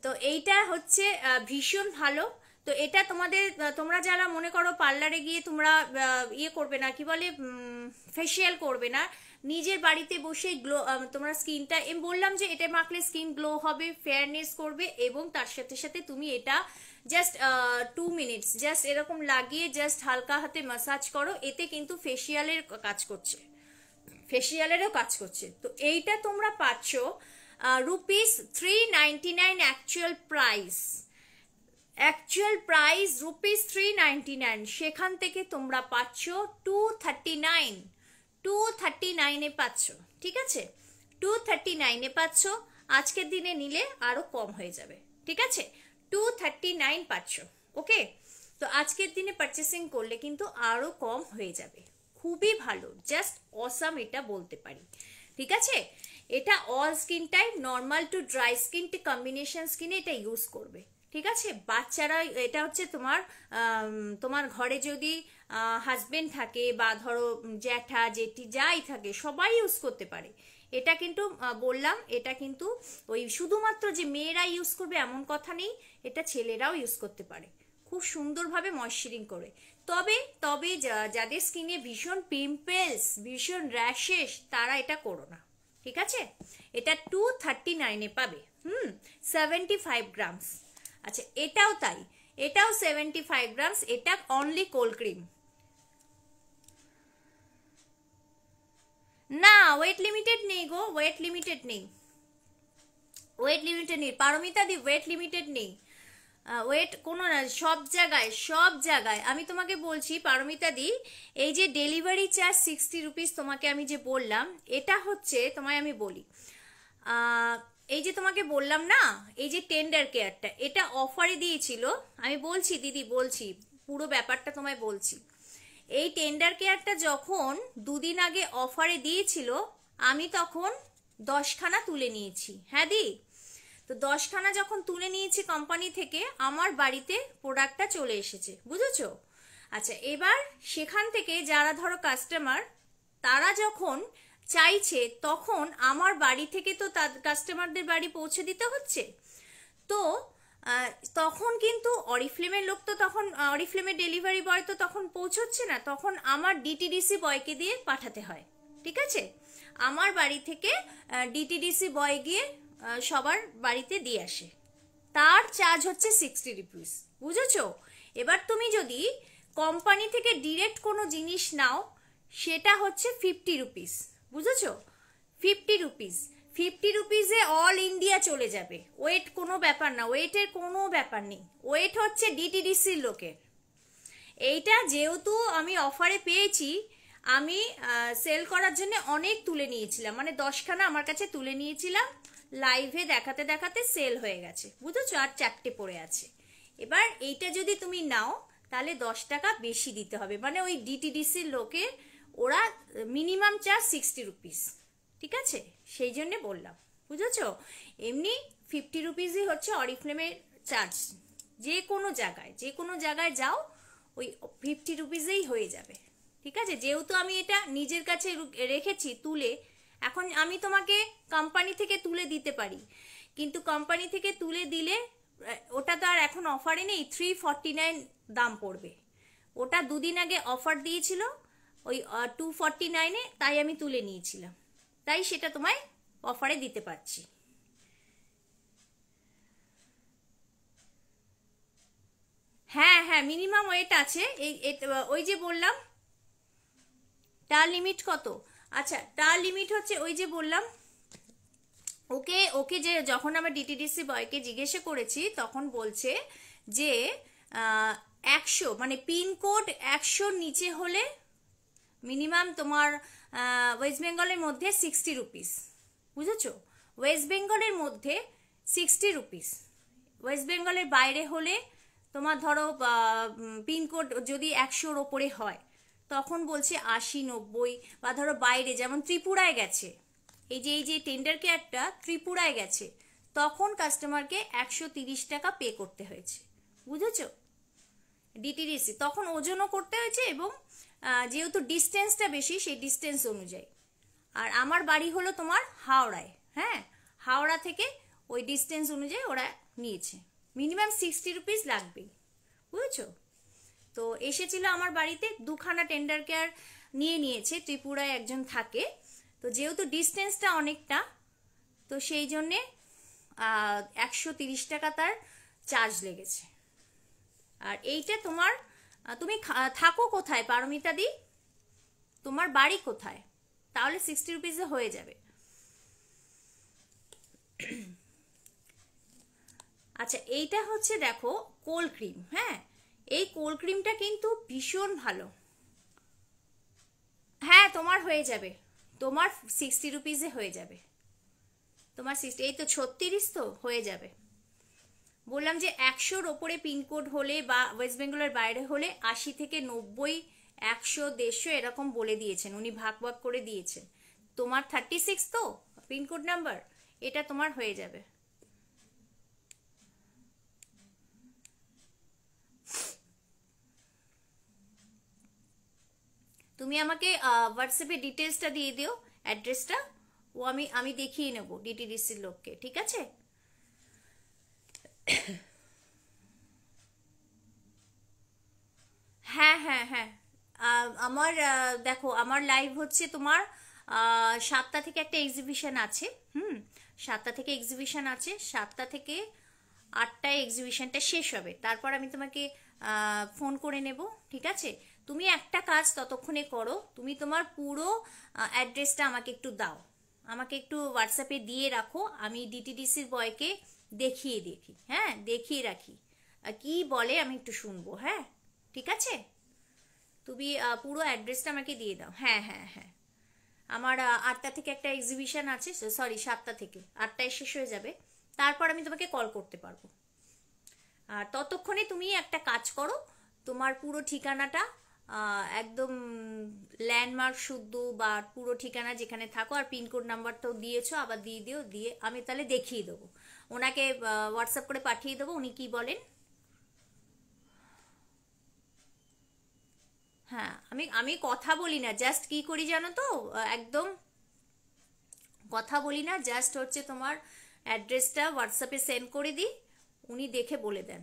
তো এইটা হচ্ছে ভীষণ ভালো তো এটা তোমাদের তোমরা যারা মনে করো পার্লারে গিয়ে তোমরা ইয়ে করবে না কি বলে ফেসিয়াল করবে না নিজের বাড়িতে বসে গ্লো তোমরা স্কিনটা এম বললাম যে এটা মাখলে স্কিন গ্লো হবে ফেয়ারনেস করবে এবং তার সাথে সাথে তুমি এটা জাস্ট টু মিনিটস জাস্ট এরকম লাগিয়ে জাস্ট হালকা হাতে মাসাজ করো এতে কিন্তু ফেসিয়ালের কাজ করছে ফেসিয়ালেরও কাজ করছে তো এইটা তোমরা পাচ্ছ rupees three ninety nine actual price actual price rupees three ninety nine সেখান থেকে তোমরা পাচ্ছ two thirty nine two thirty নাইনে পাচ্ছ ঠিক আছে টু থার্টি নাইনে পাচ্ছ আজকের দিনে নিলে আরও কম হয়ে যাবে ঠিক আছে টু থার্টি নাইন পাচ্ছ ওকে তো আজকের দিনে পারচেসিং করলে কিন্তু আরও কম হয়ে যাবে খুবই ভালো জাস্ট অসাম এটা বলতে পারি ঠিক আছে এটা all skin type normal to dry skin to combination স্কিনে এটা ইউজ করবে ঠিক আছে বাচ্চারা এটা হচ্ছে তোমার তোমার ঘরে যদি হাজবেন্ড থাকে বা ধরো জ্যাঠা জেঠি যাই থাকে সবাই ইউজ করতে পারে এটা কিন্তু বললাম এটা কিন্তু ওই শুধুমাত্র যে মেয়েরা ইউজ করবে এমন কথা নেই এটা ছেলেরাও ইউজ করতে পারে খুব সুন্দরভাবে ময়শ্চারিং করে তবে তবে যাদের স্কিনে ভীষণ পিম্পলস ভীষণ র্যাশেস তারা এটা করো না ঠিক আছে এটা টু থার্টি নাইনে পাবে হুম সেভেন্টি ফাইভ গ্রামস আচ্ছা এটাও তাই এটাও সেভেন্টি ফাইভ গ্রামস এটা অনলি কোল্ড ক্রিম না ওয়েট লিমিটেড নেই গো ওয়েট লিমিটেড নেই ওয়েট লিমিটেড নেই পারমিতা দি ওয়েট লিমিটেড নেই ওয়েট কোনো না সব জায়গায় সব জায়গায় আমি তোমাকে বলছি পারমিতা দি এই যে ডেলিভারি চার্জ সিক্সটি রুপিস তোমাকে আমি যে বললাম এটা হচ্ছে তোমায় আমি বলি এই যে তোমাকে বললাম না এই যে টেন্ডার কেয়ারটা এটা অফারে দিয়েছিল আমি বলছি দিদি বলছি পুরো ব্যাপারটা তোমায় বলছি এই টেন্ডার কেয়ারটা যখন দুদিন আগে অফারে দিয়েছিল আমি তখন দশখানা তুলে নিয়েছি হ্যাঁ দি তো দশখানা যখন তুলে নিয়েছি কোম্পানি থেকে আমার বাড়িতে প্রোডাক্টটা চলে এসেছে বুঝেছো আচ্ছা এবার সেখান থেকে যারা ধরো কাস্টমার তারা যখন চাইছে তখন আমার বাড়ি থেকে তো তার কাস্টমারদের বাড়ি পৌঁছে দিতে হচ্ছে তো তখন কিন্তু অরিফ্লেমের লোক তো তখন অরিফ্লেমের ডেলিভারি বয় তো তখন পৌঁছচ্ছে না তখন আমার ডিটিডিসি বয়কে দিয়ে পাঠাতে হয় ঠিক আছে আমার বাড়ি থেকে ডিটিডিসি বয় গিয়ে সবার বাড়িতে দিয়ে আসে তার চার্জ হচ্ছে সিক্সটি রুপিস বুঝেছো এবার তুমি যদি কোম্পানি থেকে ডিরেক্ট কোনো জিনিস নাও সেটা হচ্ছে ফিফটি রুপিস বুঝেছ ফিফটি রুপিস ফিফটি রুপিসে অল ইন্ডিয়া চলে যাবে ওয়েট কোনো ব্যাপার না ওয়েটের কোনো ব্যাপার নেই ওয়েট হচ্ছে ডিটিডিসির লোকের এইটা যেহেতু আমি অফারে পেয়েছি আমি সেল করার জন্য অনেক তুলে নিয়েছিলাম মানে দশখানা আমার কাছে তুলে নিয়েছিলাম লাইভে দেখাতে দেখাতে সেল হয়ে গেছে বুঝেছো আর চারটে পড়ে আছে এবার এইটা যদি তুমি নাও তাহলে দশ টাকা বেশি দিতে হবে মানে ওই ডিটিডিসির লোকে ওরা মিনিমাম চার্জ সিক্সটি রুপিস ঠিক আছে সেই জন্যে বললাম বুঝেছ এমনি ফিফটি রুপিসই হচ্ছে অরিফ্লেমের চার্জ যে কোনো জায়গায় যে কোনো জায়গায় যাও ওই ফিফটি রুপিসেই হয়ে যাবে ঠিক আছে যেহেতু আমি এটা নিজের কাছে রেখেছি তুলে এখন আমি তোমাকে কোম্পানি থেকে তুলে দিতে পারি কিন্তু কোম্পানি থেকে তুলে দিলে ওটা তো আর এখন অফারে নেই থ্রি ফর্টি নাইন দাম পড়বে ওটা দুদিন আগে অফার দিয়েছিল ওই টু ফর্টি নাইনে তাই আমি তুলে নিয়েছিলাম তাই সেটা তোমায় অফারে দিতে পারছি হ্যাঁ হ্যাঁ মিনিমাম ওয়েট আছে এই ওই যে বললাম তার লিমিট কত আচ্ছা তার লিমিট হচ্ছে ওই যে বললাম ওকে ওকে যে যখন আমরা ডিটিডিসি বয়কে জিজ্ঞেসে করেছি তখন বলছে যে একশো মানে পিনকোড একশোর নিচে হলে মিনিমাম তোমার ওয়েস্ট বেঙ্গলের মধ্যে সিক্সটি রুপিস বুঝেছো ওয়েস্ট বেঙ্গলের মধ্যে সিক্সটি রুপিস ওয়েস্ট বেঙ্গলের বাইরে হলে তোমার ধরো পিনকোড যদি একশোর ওপরে হয় তখন বলছে আশি নব্বই বা ধরো বাইরে যেমন ত্রিপুরায় গেছে এই যে এই যে টেন্ডার কেয়ারটা ত্রিপুরায় গেছে তখন কাস্টমারকে একশো তিরিশ টাকা পে করতে হয়েছে বুঝেছ ডিটিডিসি তখন ওজনও করতে হয়েছে এবং যেহেতু ডিস্টেন্সটা বেশি সেই ডিস্টেন্স অনুযায়ী আর আমার বাড়ি হলো তোমার হাওড়ায় হ্যাঁ হাওড়া থেকে ওই ডিস্টেন্স অনুযায়ী ওরা নিয়েছে মিনিমাম সিক্সটি রুপিস লাগবেই বুঝেছো তো এসেছিল আমার বাড়িতে দুখানা টেন্ডার কেয়ার নিয়ে নিয়েছে ত্রিপুরায় একজন থাকে তো যেহেতু ডিস্টেন্সটা অনেকটা তো সেই জন্যে একশো তিরিশ টাকা তার চার্জ লেগেছে আর এইটা তোমার তুমি থাকো কোথায় পারমিতা দি তোমার বাড়ি কোথায় তাহলে সিক্সটি রুপিসে হয়ে যাবে আচ্ছা এইটা হচ্ছে দেখো কোল্ড ক্রিম হ্যাঁ এই কোল্ড ক্রিমটা কিন্তু ভীষণ ভালো হ্যাঁ তোমার হয়ে যাবে তোমার সিক্সটি রুপিসে হয়ে যাবে তোমার সিক্সটি এই তো ছত্রিশ তো হয়ে যাবে বললাম যে একশোর ওপরে পিনকোড হলে বা ওয়েস্ট বেঙ্গলের বাইরে হলে আশি থেকে নব্বই একশো দেড়শো এরকম বলে দিয়েছেন উনি ভাগ ভাগ করে দিয়েছেন তোমার থার্টি সিক্স তো পিনকোড নাম্বার এটা তোমার হয়ে যাবে তুমি আমাকে হোয়াটসঅ্যাপে ডিটেলসটা দিয়ে দিও অ্যাড্রেসটা ও আমি আমি দেখিয়ে নেব ডিটিডিসির লোককে ঠিক আছে হ্যাঁ হ্যাঁ হ্যাঁ আমার দেখো আমার লাইভ হচ্ছে তোমার সাতটা থেকে একটা এক্সিবিশন আছে হুম সাতটা থেকে এক্সিবিশন আছে সাতটা থেকে আটটায় এক্সিবিশনটা শেষ হবে তারপর আমি তোমাকে ফোন করে নেব ঠিক আছে তুমি একটা কাজ ততক্ষণে করো তুমি তোমার পুরো অ্যাড্রেসটা আমাকে একটু দাও আমাকে একটু হোয়াটসঅ্যাপে দিয়ে রাখো আমি ডিটিডিসির বয়কে দেখিয়ে দেখি হ্যাঁ দেখিয়ে রাখি কি বলে আমি একটু শুনবো হ্যাঁ ঠিক আছে তুমি পুরো অ্যাড্রেসটা আমাকে দিয়ে দাও হ্যাঁ হ্যাঁ হ্যাঁ আমার আটটা থেকে একটা এক্সিবিশন আছে সরি সাতটা থেকে আটটায় শেষ হয়ে যাবে তারপর আমি তোমাকে কল করতে পারবো আর ততক্ষণে তুমি একটা কাজ করো তোমার পুরো ঠিকানাটা একদম ল্যান্ডমার্ক শুদ্ধ বা পুরো ঠিকানা যেখানে থাকো আর পিনকোড নাম্বারটাও দিয়েছো আবার দিয়ে দিও দিয়ে আমি তাহলে দেখিয়ে দেবো ওনাকে হোয়াটসঅ্যাপ করে পাঠিয়ে দেবো উনি কি বলেন হ্যাঁ আমি আমি কথা বলি না জাস্ট কি করি জানো তো একদম কথা বলি না জাস্ট হচ্ছে তোমার অ্যাড্রেসটা হোয়াটসঅ্যাপে সেন্ড করে দিই উনি দেখে বলে দেন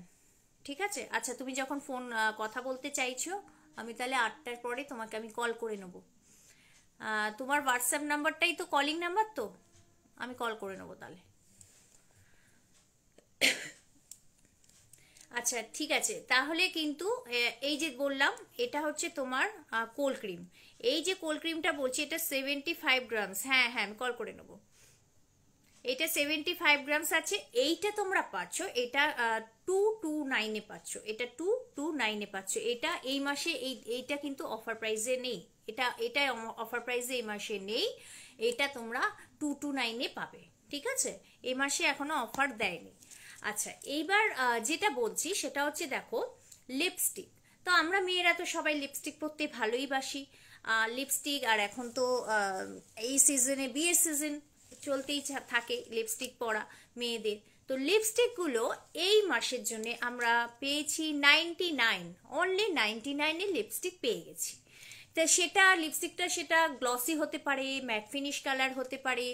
ঠিক আছে আচ্ছা তুমি যখন ফোন কথা বলতে চাইছো আমি তাহলে আটটার পরে তোমাকে আমি কল করে নেবো তোমার হোয়াটসঅ্যাপ নাম্বারটাই তো কলিং নাম্বার তো আমি কল করে নেবো তাহলে আচ্ছা ঠিক আছে তাহলে কিন্তু এই যে বললাম এটা হচ্ছে তোমার কোল্ড ক্রিম এই যে কোল্ড ক্রিমটা বলছি এটা সেভেন্টি ফাইভ গ্রামস হ্যাঁ হ্যাঁ আমি কল করে নেবো এটা সেভেন্টি ফাইভ গ্রামস আছে এইটা তোমরা পাচ্ছ এটা টু টু নাইনে পাচ্ছ এটা টু টু নাইনে পাচ্ছ এটা এই মাসে এই এইটা কিন্তু অফার প্রাইসে নেই এটা এটা অফার প্রাইসে এই মাসে নেই এটা তোমরা টু টু নাইনে পাবে ঠিক আছে এই মাসে এখনো অফার দেয়নি আচ্ছা এইবার যেটা বলছি সেটা হচ্ছে দেখো লিপস্টিক তো আমরা মেয়েরা তো সবাই লিপস্টিক পরতে ভালোই বাসি লিপস্টিক আর এখন তো এই সিজনে বিয়ের সিজন চলতেই থাকে লিপস্টিক পরা মেয়েদের তো লিপস্টিকগুলো এই মাসের জন্য আমরা পেয়েছি নাইনটি নাইন অনলি নাইনটি নাইনে লিপস্টিক পেয়ে গেছি তা সেটা লিপস্টিকটা সেটা গ্লসি হতে পারে ম্যাট ফিনিশ কালার হতে পারে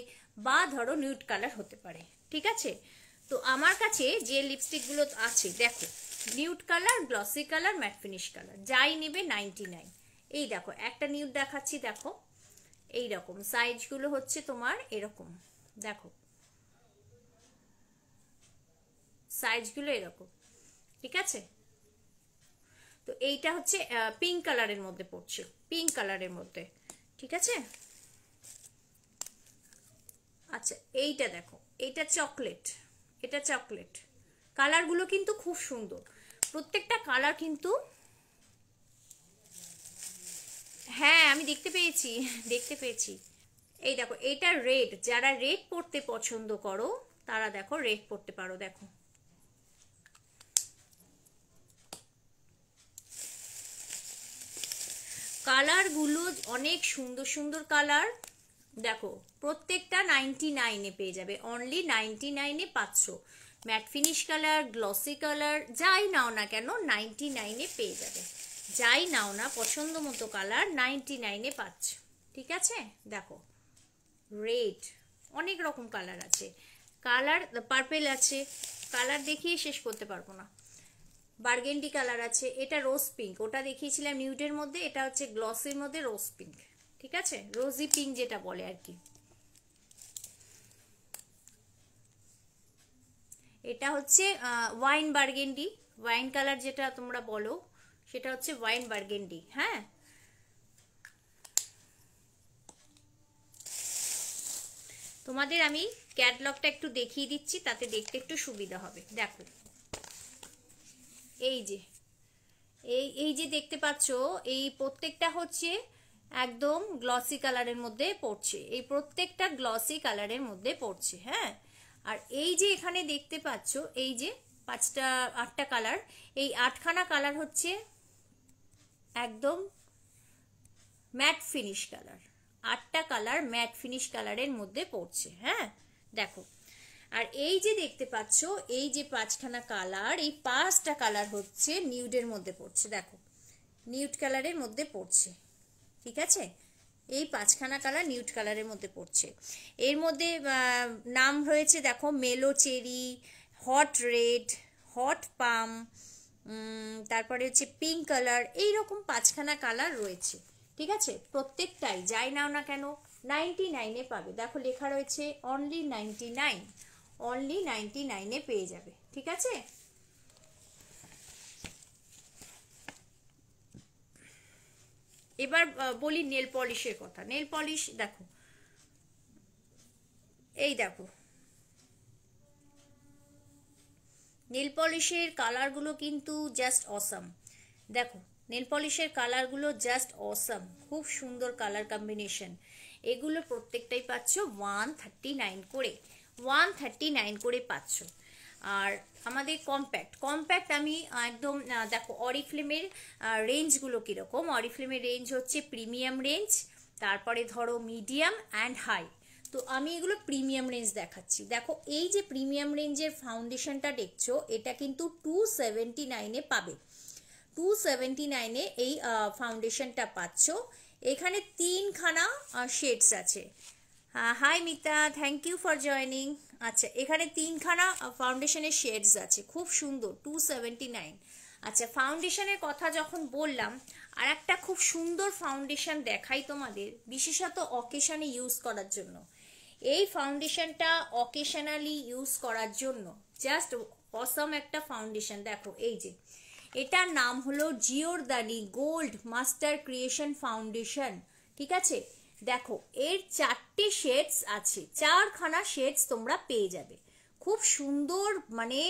বা ধরো নিউড কালার হতে পারে ঠিক আছে তো আমার কাছে যে লিপস্টিকগুলো আছে দেখো nude colour glossy colour matte finish colour যাই নেবে নাইনটি নাইন এই দেখো একটা নিউড দেখাচ্ছি দেখো এই রকম সাইজগুলো হচ্ছে তোমার এরকম দেখো সাইজগুলো এরকম ঠিক আছে তো এইটা হচ্ছে পিঙ্ক কালারের মধ্যে পড়ছে পিঙ্ক কালারের মধ্যে ঠিক আছে আচ্ছা এইটা দেখো এইটা চকলেট এটা চকলেট কালারগুলো কিন্তু খুব সুন্দর প্রত্যেকটা কালার কিন্তু হ্যাঁ আমি দেখতে পেয়েছি দেখতে পেয়েছি এই দেখো এটা রেড যারা রেড পড়তে পছন্দ করো তারা দেখো রেড পড়তে পারো দেখো কালারগুলো অনেক সুন্দর সুন্দর কালার দেখো প্রত্যেকটা নাইনটি নাইনে পেয়ে যাবে অনলি নাইনটি নাইনে পাচ্ছ matte finish colour glossy colour যাই নাও না কেন নাইনটি নাইনে পেয়ে যাবে যাই নাও না পছন্দ মতো কালার নাইনটি নাইনে পাচ্ছ ঠিক আছে দেখো রেড অনেক রকম কালার আছে কালার পার্পেল আছে কালার দেখিয়ে শেষ করতে পারবো না বার্গেন্ডি কালার আছে এটা রোজ পিঙ্ক ওটা দেখিয়েছিলাম নিউডের মধ্যে এটা হচ্ছে গ্লসের মধ্যে রোজ পিঙ্ক ঠিক আছে রোজি পিঙ্ক যেটা বলে আর কি এটা হচ্ছে ওয়াইন বার্গেন্ডি ওয়াইন কালার যেটা তোমরা বলো সেটা হচ্ছে ওয়াইন বার্গেন্ডি হ্যাঁ তোমাদের আমি ক্যাটলগটা একটু দেখিয়ে দিচ্ছি তাতে দেখতে একটু সুবিধা হবে দেখো এই যে এই এই যে দেখতে পাচ্ছ এই প্রত্যেকটা হচ্ছে একদম গ্লসি কালারের মধ্যে পড়ছে এই প্রত্যেকটা গ্লসি কালারের মধ্যে পড়ছে হ্যাঁ আর এই যে এখানে দেখতে পাচ্ছ এই যে পাঁচটা আটটা কালার এই আটখানা কালার হচ্ছে একদম ম্যাট ফিনিশ কালার আটটা কালার ম্যাট ফিনিশ কালারের মধ্যে পড়ছে হ্যাঁ দেখো আর এই যে দেখতে পাচ্ছ এই যে পাঁচখানা কালার এই পাঁচটা কালার হচ্ছে নিউডের মধ্যে পড়ছে দেখো নিউড কালারের মধ্যে পড়ছে ঠিক আছে এই পাঁচখানা কালার নিউড কালারের মধ্যে পড়ছে এর মধ্যে নাম রয়েছে দেখো mellow cherry hot red hot palm তারপরে হচ্ছে পিঙ্ক কালার এই রকম পাঁচখানা কালার রয়েছে ঠিক আছে প্রত্যেকটাই যাই নাও না কেন নাইনটি নাইনে পাবে দেখো লেখা রয়েছে only ninety nine only ninety নাইনে পেয়ে যাবে ঠিক আছে এবার বলি নেল পলিশের কথা নেল পলিশ দেখো এই দেখো নেল পলিশের কালারগুলো কিন্তু জাস্ট অসাম দেখো নেল পলিশের কালারগুলো জাস্ট অসাম খুব সুন্দর কালার কম্বিনেশন এগুলো প্রত্যেকটাই পাচ্ছ ওয়ান থার্টি নাইন করে ওয়ান থার্টি নাইন করে পাচ্ছ আর আমাদের কম্প্যাক্ট কম্প্যাক্ট আমি একদম দেখো অরিফ্লেমের রেঞ্জগুলো কীরকম অরিফ্লেমের রেঞ্জ হচ্ছে প্রিমিয়াম রেঞ্জ তারপরে ধরো মিডিয়াম অ্যান্ড হাই তো আমি এগুলো প্রিমিয়াম রেঞ্জ দেখাচ্ছি দেখো এই যে প্রিমিয়াম রেঞ্জের ফাউন্ডেশনটা দেখছো এটা কিন্তু টু সেভেন্টি নাইনে পাবে টু সেভেন্টি নাইনে এই ফাউন্ডেশনটা পাচ্ছ এখানে তিনখানা শেডস আছে hi Mita thank you for joining আচ্ছা এখানে তিনখানা ফাউন্ডেশনের শেডস আছে খুব সুন্দর টু সেভেন্টি নাইন আচ্ছা ফাউন্ডেশনের কথা যখন বললাম আর একটা খুব সুন্দর ফাউন্ডেশন দেখাই তোমাদের বিশেষত অকেশনে ইউজ করার জন্য এই ফাউন্ডেশনটা অকেশনালি ইউজ করার জন্য জাস্ট অসম একটা ফাউন্ডেশন দেখো এই যে এটার নাম হলো Giordani gold master creation foundation ঠিক আছে দেখো এর চারটে শেডস আছে চারখানা শেডস তোমরা পেয়ে যাবে খুব সুন্দর মানে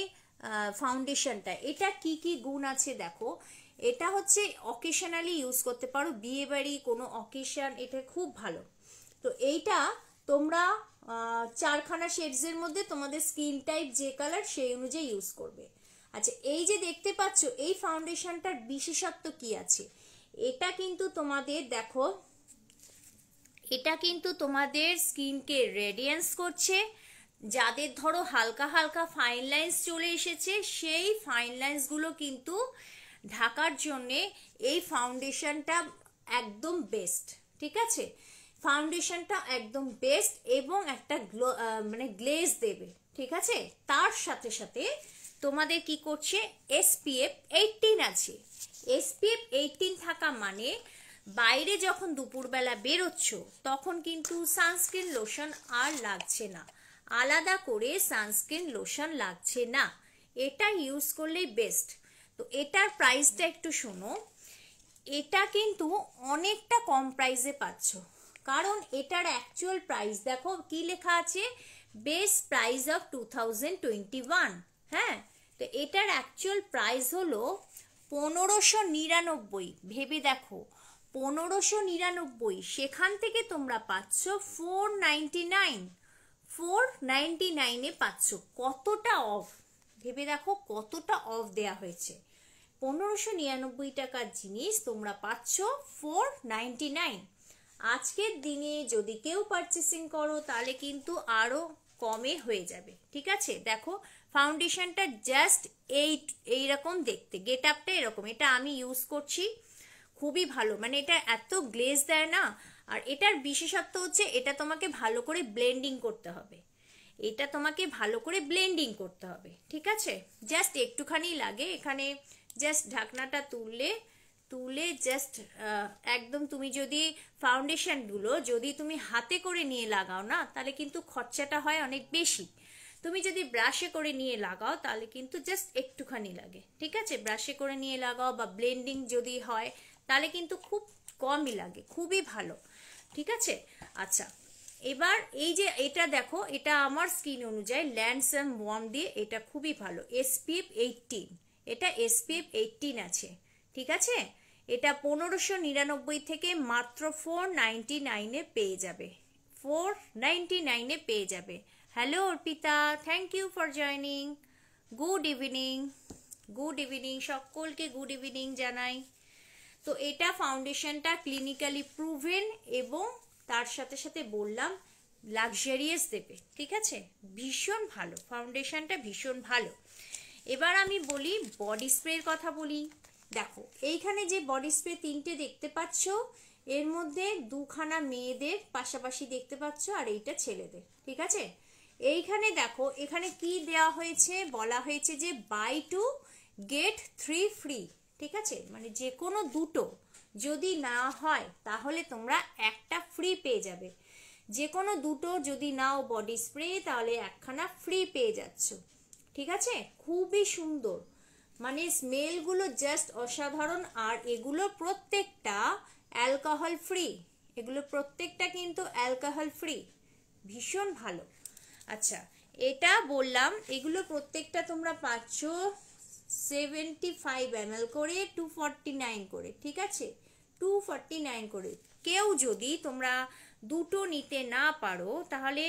ফাউন্ডেশনটা এটা কি কি গুণ আছে দেখো এটা হচ্ছে অকেশনালি ইউজ করতে পারো বিয়ে বাড়ি কোনো অকেশন এটা খুব ভালো তো এইটা তোমরা চারখানা শেডসের মধ্যে তোমাদের স্কিন টাইপ যে কালার সেই অনুযায়ী ইউজ করবে আচ্ছা এই যে দেখতে পাচ্ছ এই ফাউন্ডেশনটার বিশেষত্ব কি আছে এটা কিন্তু তোমাদের দেখো এটা কিন্তু তোমাদের স্কিনকে রেডিয়েন্স করছে যাদের ধরো হালকা হালকা ফাইন লাইন্স চলে এসেছে সেই ফাইন লাইন্সগুলো কিন্তু ঢাকার জন্যে এই ফাউন্ডেশনটা একদম বেস্ট ঠিক আছে ফাউন্ডেশনটা একদম বেস্ট এবং একটা গ্লো মানে গ্লেজ দেবে ঠিক আছে তার সাথে সাথে তোমাদের কি করছে এসপিএফ এইটিন আছে এসপিএফ এইটিন থাকা মানে বাইরে যখন দুপুরবেলা বেরোচ্ছ তখন কিন্তু সানস্ক্রিন লোশন আর লাগছে না আলাদা করে সানস্ক্রিন লোশন লাগছে না এটা ইউজ করলেই বেস্ট তো এটার প্রাইসটা একটু শোনো এটা কিন্তু অনেকটা কম প্রাইসে পাচ্ছ কারণ এটার অ্যাকচুয়াল প্রাইস দেখো কি লেখা আছে base price of two thousand twenty one হ্যাঁ তো এটার অ্যাকচুয়াল প্রাইস হলো পনেরোশো নিরানব্বই ভেবে দেখো পনেরোশো নিরানব্বই সেখান থেকে তোমরা পাচ্ছ four ninety nine four ninety নাইনে পাচ্ছ কতটা অফ ভেবে দেখো কতটা অফ দেয়া হয়েছে পনেরোশো নিরানব্বই টাকার জিনিস তোমরা পাচ্ছ ফোর নাইনটি নাইন আজকের দিনে যদি কেউ পারচেসিং করো তাহলে কিন্তু আরও কমে হয়ে যাবে ঠিক আছে দেখো ফাউন্ডেশনটা জাস্ট এই এইরকম দেখতে গেট আপটা এরকম এটা আমি ইউজ করছি খুবই ভালো মানে এটা এত গ্লেজ দেয় না আর এটার বিশেষত্ব হচ্ছে এটা তোমাকে ভালো করে ব্লেন্ডিং করতে হবে এটা তোমাকে ভালো করে ব্লেন্ডিং করতে হবে ঠিক আছে জাস্ট একটুখানি লাগে এখানে জাস্ট ঢাকনাটা তুললে তুলে জাস্ট একদম তুমি যদি ফাউন্ডেশনগুলো যদি তুমি হাতে করে নিয়ে লাগাও না তাহলে কিন্তু খরচাটা হয় অনেক বেশি তুমি যদি ব্রাশে করে নিয়ে লাগাও তাহলে কিন্তু জাস্ট একটুখানি লাগে ঠিক আছে ব্রাশে করে নিয়ে লাগাও বা ব্লেন্ডিং যদি হয় তাহলে কিন্তু খুব কমই লাগে খুবই ভালো ঠিক আছে আচ্ছা এবার এই যে এটা দেখো এটা আমার স্কিন অনুযায়ী ল্যান্ডসম ওয়ার্ম দিয়ে এটা খুবই ভালো এসপিএফ এইটিন এটা এসপিএফ এইটিন আছে ঠিক আছে এটা পনেরোশো নিরানব্বই থেকে মাত্র ফোর নাইনটি নাইনে পেয়ে যাবে ফোর নাইনটি নাইনে পেয়ে যাবে hello Arpita thank you for joining good evening good evening সকলকে গুড ইভিনিং জানাই তো এটা ফাউন্ডেশনটা ক্লিনিক্যালি প্রুভেন এবং তার সাথে সাথে বললাম লাক্সারিয়াস দেবে ঠিক আছে ভীষণ ভালো ফাউন্ডেশনটা ভীষণ ভালো এবার আমি বলি বডি স্প্রের কথা বলি দেখো এইখানে যে বডি স্প্রে তিনটে দেখতে পাচ্ছ এর মধ্যে দুখানা মেয়েদের পাশাপাশি দেখতে পাচ্ছ আর এইটা ছেলেদের ঠিক আছে এইখানে দেখো এখানে কি দেওয়া হয়েছে বলা হয়েছে যে buy two get three free ঠিক আছে মানে যে কোনো দুটো যদি না হয় তাহলে তোমরা একটা ফ্রি পেয়ে যাবে যে কোনো দুটো যদি নাও বডি স্প্রে তাহলে একখানা ফ্রি পেয়ে যাচ্ছ ঠিক আছে খুবই সুন্দর মানে স্মেলগুলো জাস্ট অসাধারণ আর এগুলো প্রত্যেকটা অ্যালকোহল ফ্রি এগুলো প্রত্যেকটা কিন্তু অ্যালকোহল ফ্রি ভীষণ ভালো আচ্ছা এটা বললাম এগুলো প্রত্যেকটা তোমরা পাচ্ছ সেভেন্টি ফাইভ এম করে টু ফর্টি নাইন করে ঠিক আছে টু ফর্টি নাইন করে কেউ যদি তোমরা দুটো নিতে না পারো তাহলে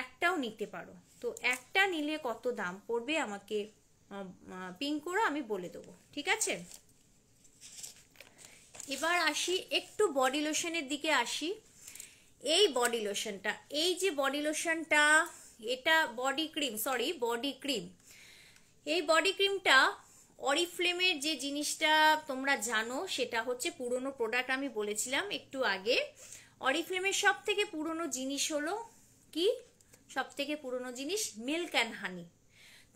একটাও নিতে পারো তো একটা নিলে কত দাম পড়বে আমাকে পিং করে আমি বলে দেবো ঠিক আছে এবার আসি একটু বডি লোশনের দিকে আসি এই বডি লোশনটা এই যে বডি লোশনটা এটা body cream sorry body cream এই বডি ক্রিমটা অরিফ্লেমের যে জিনিসটা তোমরা জানো সেটা হচ্ছে পুরনো প্রোডাক্ট আমি বলেছিলাম একটু আগে অরিফ্লেমের সব থেকে পুরনো জিনিস হলো কি সব থেকে পুরনো জিনিস মিল্ক অ্যান্ড হানি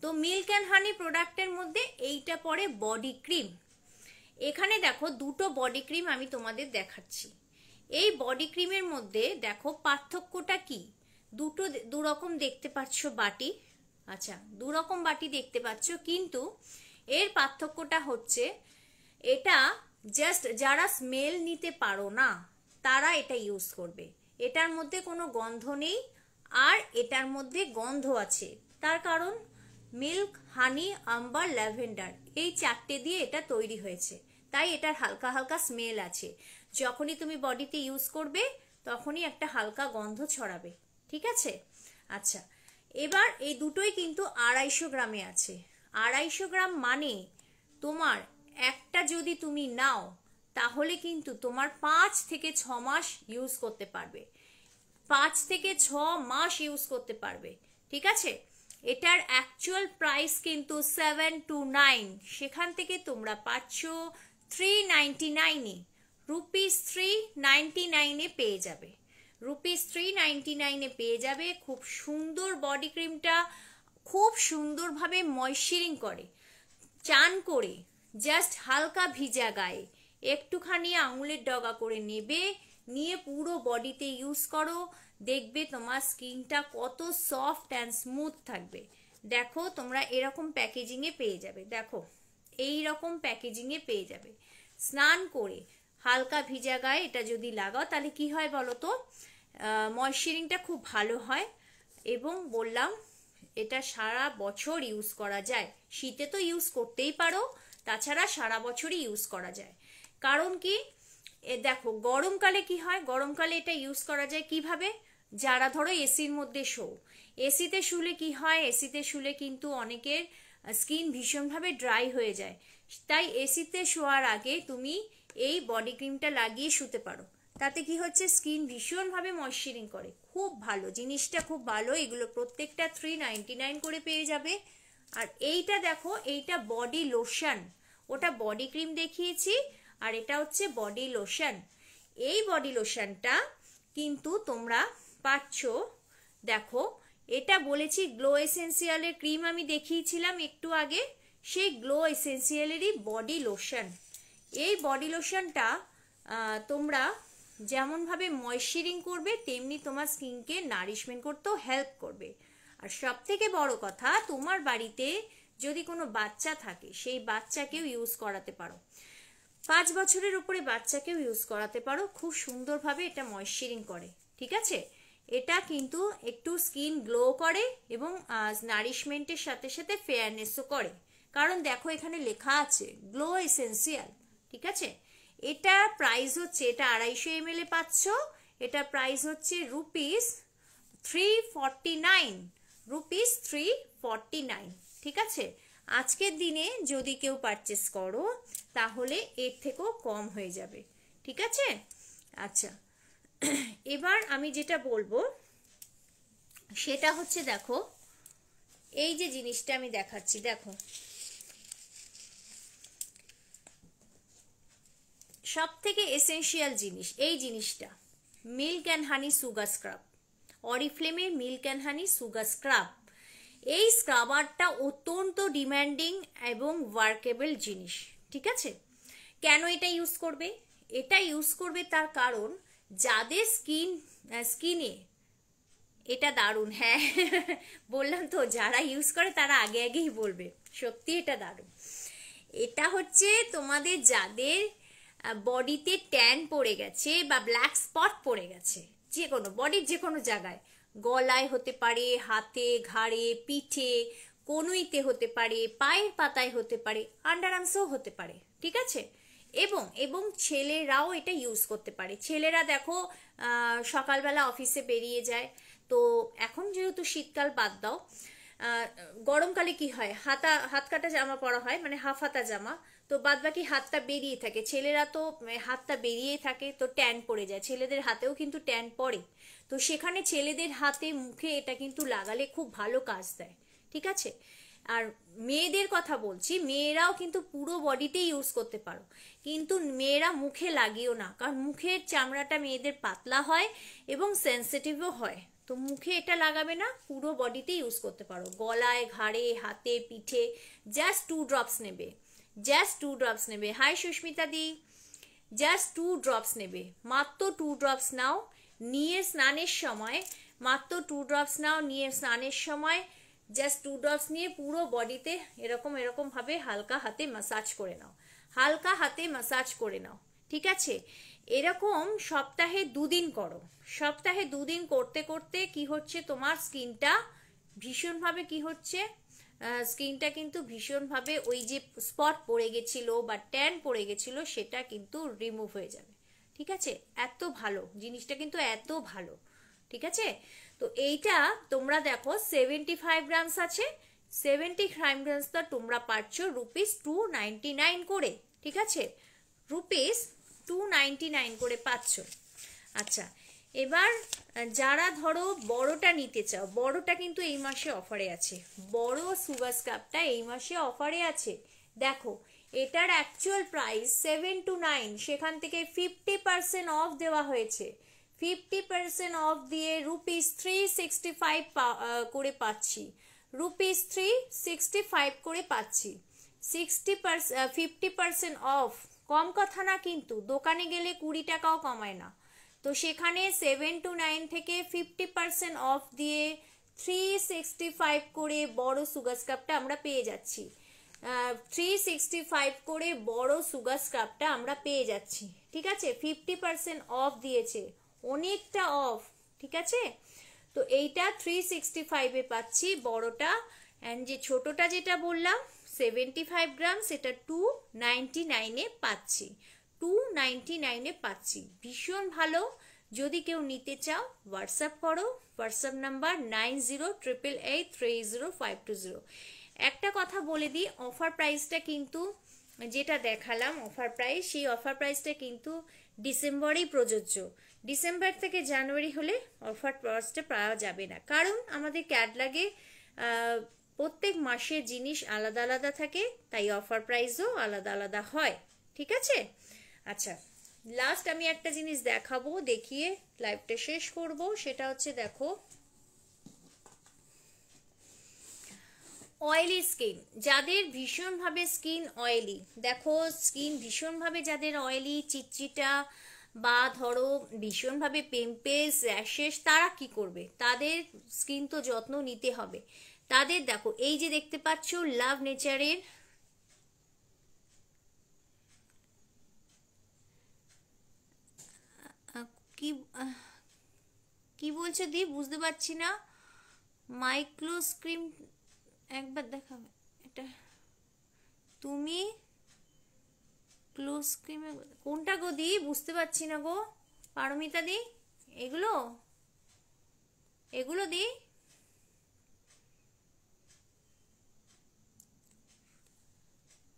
তো মিল্ক অ্যান্ড হানি প্রোডাক্টের মধ্যে এইটা পড়ে বডি ক্রিম এখানে দেখো দুটো বডি ক্রিম আমি তোমাদের দেখাচ্ছি এই বডি ক্রিমের মধ্যে দেখো পার্থক্যটা কি দুটো দুরকম দেখতে পাচ্ছ বাটি আচ্ছা দুরকম বাটি দেখতে পাচ্ছ কিন্তু এর পার্থক্যটা হচ্ছে এটা জাস্ট যারা স্মেল নিতে পারো না তারা এটা ইউজ করবে এটার মধ্যে কোনো গন্ধ নেই আর এটার মধ্যে গন্ধ আছে তার কারণ মিল্ক হানি আম্বার ল্যাভেন্ডার এই চারটে দিয়ে এটা তৈরি হয়েছে তাই এটার হালকা হালকা স্মেল আছে যখনই তুমি বডিতে ইউজ করবে তখনই একটা হালকা গন্ধ ছড়াবে ঠিক আছে আচ্ছা এবার এই দুটোই কিন্তু আড়াইশো গ্রামে আছে আড়াইশো গ্রাম মানে তোমার একটা যদি তুমি নাও তাহলে কিন্তু তোমার পাঁচ থেকে ছ মাস ইউজ করতে পারবে পাঁচ থেকে ছ মাস ইউজ করতে পারবে ঠিক আছে এটার অ্যাকচুয়াল প্রাইস কিন্তু সেভেন টু নাইন সেখান থেকে তোমরা পাচ্ছ থ্রি নাইনটি নাইনে রুপিস থ্রি নাইনটি নাইনে পেয়ে যাবে রুপিস থ্রি নাইনটি নাইনে পেয়ে যাবে খুব সুন্দর বডি ক্রিমটা খুব সুন্দরভাবে ময়শ্চারিং করে চান করে জাস্ট হালকা ভিজা গায়ে একটুখানি আঙুলের ডগা করে নেবে নিয়ে পুরো বডিতে ইউজ করো দেখবে তোমার স্কিনটা কত সফট অ্যান্ড স্মুথ থাকবে দেখো তোমরা এরকম প্যাকেজিংয়ে পেয়ে যাবে দেখো এই রকম প্যাকেজিংয়ে পেয়ে যাবে স্নান করে হালকা ভিজা গায়ে এটা যদি লাগাও তাহলে কি হয় বলো তো ময়শ্চারিংটা খুব ভালো হয় এবং বললাম এটা সারা বছর ইউজ করা যায় শীতে তো ইউজ করতেই পারো তাছাড়া সারা বছরই ইউজ করা যায় কারণ কি দেখো গরমকালে কি হয় গরমকালে এটা ইউজ করা যায় কিভাবে যারা ধরো এসির মধ্যে শো এসিতে শুলে কি হয় এসিতে শুলে কিন্তু অনেকের স্কিন ভীষণভাবে ড্রাই হয়ে যায় তাই এসিতে শোয়ার আগে তুমি এই বডি ক্রিমটা লাগিয়ে শুতে পারো তাতে কি হচ্ছে স্কিন ভীষণভাবে ময়শ্চারিং করে খুব ভালো জিনিসটা খুব ভালো এগুলো প্রত্যেকটা থ্রি নাইনটি নাইন করে পেয়ে যাবে আর এইটা দেখো এইটা বডি লোশন ওটা বডি ক্রিম দেখিয়েছি আর এটা হচ্ছে বডি লোশন এই বডি লোশনটা কিন্তু তোমরা পাচ্ছ দেখো এটা বলেছি গ্লো এসেন্সিয়ালের ক্রিম আমি দেখিয়েছিলাম একটু আগে সেই গ্লো এসেন্সিয়ালেরই বডি লোশন এই বডি লোশনটা তোমরা যেমনভাবে ময়েশ্চারিং করবে তেমনি তোমার স্কিনকে নারিশমেন্ট করতেও হেল্প করবে আর সব থেকে বড় কথা তোমার বাড়িতে যদি কোনো বাচ্চা থাকে সেই বাচ্চাকেও ইউজ করাতে পারো পাঁচ বছরের উপরে বাচ্চাকেও ইউজ করাতে পারো খুব সুন্দরভাবে এটা ময়শ্চারিং করে ঠিক আছে এটা কিন্তু একটু স্কিন গ্লো করে এবং নারিশমেন্টের সাথে সাথে ফেয়ারনেসও করে কারণ দেখো এখানে লেখা আছে গ্লো এসেন্সিয়াল ঠিক আছে এটা প্রাইস হচ্ছে এটা আড়াইশো এম এ পাচ্ছ এটা প্রাইস হচ্ছে rupees three forty nine rupees three forty nine ঠিক আছে আজকের দিনে যদি কেউ পারচেস করো তাহলে এর থেকেও কম হয়ে যাবে ঠিক আছে আচ্ছা এবার আমি যেটা বলবো সেটা হচ্ছে দেখো এই যে জিনিসটা আমি দেখাচ্ছি দেখো সব থেকে এসেন্সিয়াল জিনিস এই জিনিসটা milk and honey sugar scrub অরিফ্লেমের milk and honey sugar scrub এই স্ক্রাবারটা অত্যন্ত ডিম্যান্ডিং এবং ওয়ার্কেবল জিনিস ঠিক আছে কেন এটা ইউজ করবে এটা ইউজ করবে তার কারণ যাদের স্কিন স্কিনে এটা দারুণ হ্যাঁ বললাম তো যারা ইউজ করে তারা আগে আগেই বলবে সত্যি এটা দারুণ এটা হচ্ছে তোমাদের যাদের বডিতে ট্যান পড়ে গেছে বা ব্ল্যাক স্পট পড়ে গেছে যে কোনো বডির যে কোনো জায়গায় গলায় হতে পারে হাতে ঘাড়ে পিঠে কনুইতে হতে পারে পায়ের পাতায় হতে পারে আন্ডার আর্মসও হতে পারে ঠিক আছে এবং এবং ছেলেরাও এটা ইউজ করতে পারে ছেলেরা দেখো সকালবেলা অফিসে বেরিয়ে যায় তো এখন যেহেতু শীতকাল বাদ দাও গরমকালে কি হয় হাতা হাত কাটা জামা পরা হয় মানে হাফ হাতা জামা তো বাদ বাকি হাতটা বেরিয়ে থাকে ছেলেরা তো হাতটা বেরিয়ে থাকে তো ট্যান পড়ে যায় ছেলেদের হাতেও কিন্তু ট্যান পড়ে তো সেখানে ছেলেদের হাতে মুখে এটা কিন্তু লাগালে খুব ভালো কাজ দেয় ঠিক আছে আর মেয়েদের কথা বলছি মেয়েরাও কিন্তু পুরো বডিতেই ইউজ করতে পারো কিন্তু মেয়েরা মুখে লাগিও না কারণ মুখের চামড়াটা মেয়েদের পাতলা হয় এবং সেন্সিটিভও হয় তো মুখে এটা লাগাবে না পুরো বডিতে ইউজ করতে পারো গলায় ঘাড়ে হাতে পিঠে জাস্ট টু ড্রপস নেবে জাস্ট টু ড্রপস নেবে হাই সুস্মিতা দি জাস্ট টু ড্রপস নেবে মাত্র টু ড্রপস নাও নিয়ে স্নানের সময় মাত্র টু ড্রপস নাও নিয়ে স্নানের সময় জাস্ট টু ডটস নিয়ে পুরো বডিতে এরকম এরকমভাবে হালকা হাতে ম্যাসাজ করে নাও হালকা হাতে ম্যাসাজ করে নাও ঠিক আছে এরকম সপ্তাহে দুদিন করো সপ্তাহে দুদিন করতে করতে কি হচ্ছে তোমার স্কিনটা ভীষণভাবে কি হচ্ছে স্কিনটা কিন্তু ভীষণভাবে ওই যে স্পট পড়ে গেছিল বা ট্যান পড়ে গেছিল সেটা কিন্তু রিমুভ হয়ে যাবে ঠিক আছে এত ভালো জিনিসটা কিন্তু এত ভালো ঠিক আছে তো এইটা তোমরা দেখো সেভেন্টি ফাইভ গ্রামস আছে সেভেন্টি ফাইভ গ্রামসটা তোমরা পাচ্ছ রুপিস টু নাইনটি নাইন করে ঠিক আছে রুপিস টু নাইনটি নাইন করে পাচ্ছ আচ্ছা এবার যারা ধরো বড়টা নিতে চাও বড়টা কিন্তু এই মাসে অফারে আছে বড় সুগার স্কাপটা এই মাসে অফারে আছে দেখো এটার actual price seven two nine সেখান থেকে ফিফটি পার্সেন্ট অফ দেওয়া হয়েছে ফিফটি পার্সেন্ট অফ দিয়ে রুপিস থ্রি সিক্সটি ফাইভ করে পাচ্ছি রুপিস থ্রি সিক্সটি ফাইভ করে পাচ্ছি sixty percent fifty percent off কম কথা না কিন্তু দোকানে গেলে কুড়ি টাকাও কমায় না তো সেখানে সেভেন টু নাইন থেকে ফিফটি পার্সেন্ট অফ দিয়ে থ্রি সিক্সটি ফাইভ করে বড় সুগার স্ক্রাবটা আমরা পেয়ে যাচ্ছি থ্রি সিক্সটি ফাইভ করে বড় সুগার স্ক্রাবটা আমরা পেয়ে যাচ্ছি ঠিক আছে ফিফটি পার্সেন্ট অফ দিয়েছে অনেকটা অফ ঠিক আছে তো এইটা থ্রি সিক্সটি ফাইভে পাচ্ছি বড়টা অ্যান্ড যে ছোটোটা যেটা বললাম সেভেন্টি ফাইভ গ্রাম সেটা টু নাইনটি নাইনে পাচ্ছি টু নাইনটি নাইনে পাচ্ছি ভীষণ ভালো যদি কেউ নিতে চাও হোয়াটসঅ্যাপ করো WhatsApp number nine zero triple eight three zero five two zero একটা কথা বলে দিই অফার প্রাইসটা কিন্তু যেটা দেখালাম অফার প্রাইস সেই অফার প্রাইসটা কিন্তু ডিসেম্বরেই প্রযোজ্য ডিসেম্বর থেকে জানুয়ারি হলে অফার প্রসটা পাওয়া যাবে না কারণ আমাদের ক্যাটলাগে প্রত্যেক মাসে জিনিস আলাদা আলাদা থাকে তাই অফার প্রাইসও আলাদা আলাদা হয় ঠিক আছে আচ্ছা লাস্ট আমি একটা জিনিস দেখাবো দেখিয়ে লাইভটা শেষ করব সেটা হচ্ছে দেখো অয়েলি স্কিন যাদের ভীষণভাবে স্কিন অয়েলি দেখো স্কিন ভীষণভাবে যাদের অয়েলি চিটচিটা বা ধরো ভীষণভাবে পেম্পেস র্যাশেস তারা কি করবে তাদের স্কিন তো যত্ন নিতে হবে তাদের দেখো এই যে দেখতে পাচ্ছ লাভ নেচারের কি কি বলছে দি বুঝতে পারছি না মাইক্রোস্ক্রিম একবার দেখাবে এটা তুমি ক্লোজ ক্রিমে কোনটা গো দি বুঝতে পারছি না গো পারমিতা দি এগুলো এগুলো দি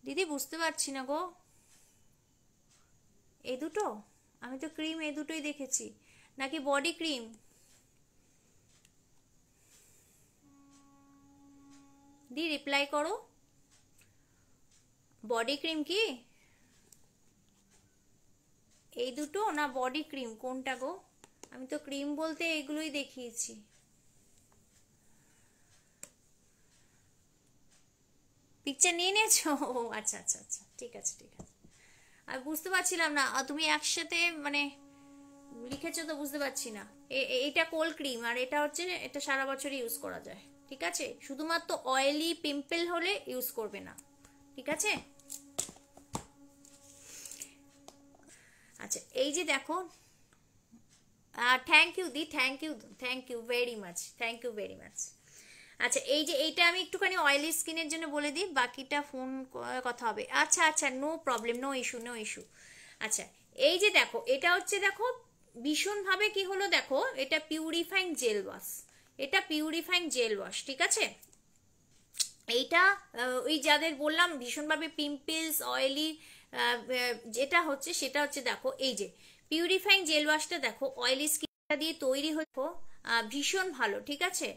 দিদি বুঝতে পারছি না গো এ দুটো আমি তো ক্রিম এ দুটোই দেখেছি নাকি বডি ক্রিম দি রিপ্লাই করো বডি ক্রিম কি এই দুটো না বডি ক্রিম কোনটা গো আমি তো ক্রিম বলতে এগুলোই দেখিয়েছি পিকচার নিয়ে নিয়েছো ও আচ্ছা আচ্ছা আচ্ছা ঠিক আছে ঠিক আছে আর বুঝতে পারছিলাম না তুমি একসাথে মানে লিখেছো তো বুঝতে পারছি না এটা কোল ক্রিম আর এটা হচ্ছে এটা সারা বছরই ইউজ করা যায় ঠিক আছে শুধুমাত্র অয়েলি পিম্পল হলে ইউজ করবে না ঠিক আছে আচ্ছা এই যে দেখো থ্যাংক ইউ দি thank you thank you very much thank you very much আচ্ছা এই যে এইটা আমি একটুখানি অয়েলি স্কিনের জন্য বলে দিই বাকিটা ফোন কথা হবে আচ্ছা আচ্ছা no problem no issue no issue আচ্ছা এই যে দেখো এটা হচ্ছে দেখো ভীষণভাবে কি হলো দেখো এটা পিউরিফাইং জেল ওয়াশ এটা পিউরিফাইং জেল ওয়াশ ঠিক আছে এইটা ওই যাদের বললাম ভীষণভাবে পিম্পলস অয়েলি যেটা হচ্ছে সেটা হচ্ছে দেখো এই যে পিউরিফাইং জেল ওয়াশটা দেখো অয়েলি স্কিনটা দিয়ে তৈরি হতো ভীষণ ভালো ঠিক আছে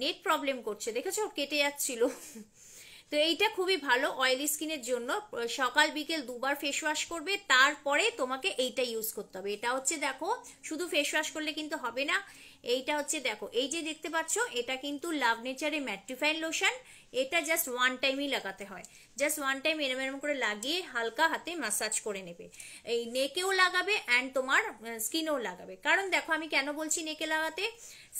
নেট প্রবলেম করছে দেখেছো কেটে যাচ্ছিল তো এইটা খুবই ভালো অয়েলি স্কিনের জন্য সকাল বিকেল দুবার ফেস ওয়াশ করবে তারপরে তোমাকে এইটা ইউজ করতে হবে এটা হচ্ছে দেখো শুধু ফেস ওয়াশ করলে কিন্তু হবে না এইটা হচ্ছে দেখো এই যে দেখতে পাচ্ছ এটা কিন্তু লাভ নেচারের ম্যাট্রিফাইন লোশন এটা জাস্ট ওয়ান টাইমই লাগাতে হয় জাস্ট ওয়ান টাইম এরম এরম করে লাগিয়ে হালকা হাতে ম্যাসাজ করে নেবে এই নেকেও লাগাবে অ্যান্ড তোমার স্কিনেও লাগাবে কারণ দেখো আমি কেন বলছি নেকে লাগাতে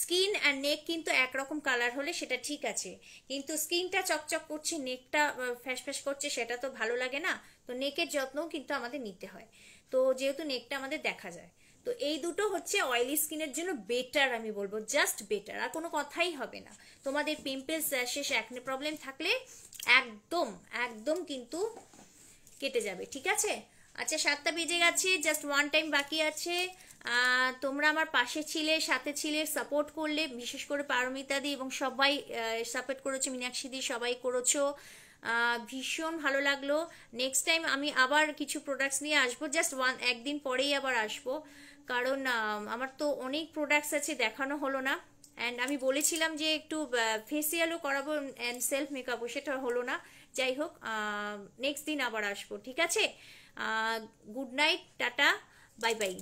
স্কিন অ্যান্ড নেক কিন্তু একরকম কালার হলে সেটা ঠিক আছে কিন্তু স্কিনটা চকচক করছে নেকটা ফ্যাস করছে সেটা তো ভালো লাগে না তো নেকের যত্নও কিন্তু আমাদের নিতে হয় তো যেহেতু নেকটা আমাদের দেখা যায় তো এই দুটো হচ্ছে অয়েলি স্কিনের জন্য বেটার আমি বলবো জাস্ট বেটার আর কোনো কথাই হবে না তোমাদের পিম্পলস শেষ একনে প্রবলেম থাকলে একদম একদম কিন্তু কেটে যাবে ঠিক আছে আচ্ছা সাতটা বেজে গেছে জাস্ট ওয়ান টাইম বাকি আছে তোমরা আমার পাশে ছিলে সাথে ছিলে সাপোর্ট করলে বিশেষ করে পারমিতা দি এবং সবাই সাপোর্ট করেছো মীনাক্ষী দি সবাই করেছো ভীষণ ভালো লাগলো নেক্সট টাইম আমি আবার কিছু প্রোডাক্টস নিয়ে আসবো জাস্ট ওয়ান একদিন পরেই আবার আসবো কারণ আমার তো অনেক প্রোডাক্টস আছে দেখানো হলো না অ্যান্ড আমি বলেছিলাম যে একটু ফেসিয়ালও করাবো অ্যান্ড সেলফ মেকআপও সেটা হলো না যাই হোক নেক্সট দিন আবার আসবো ঠিক আছে গুড নাইট টাটা বাই বাই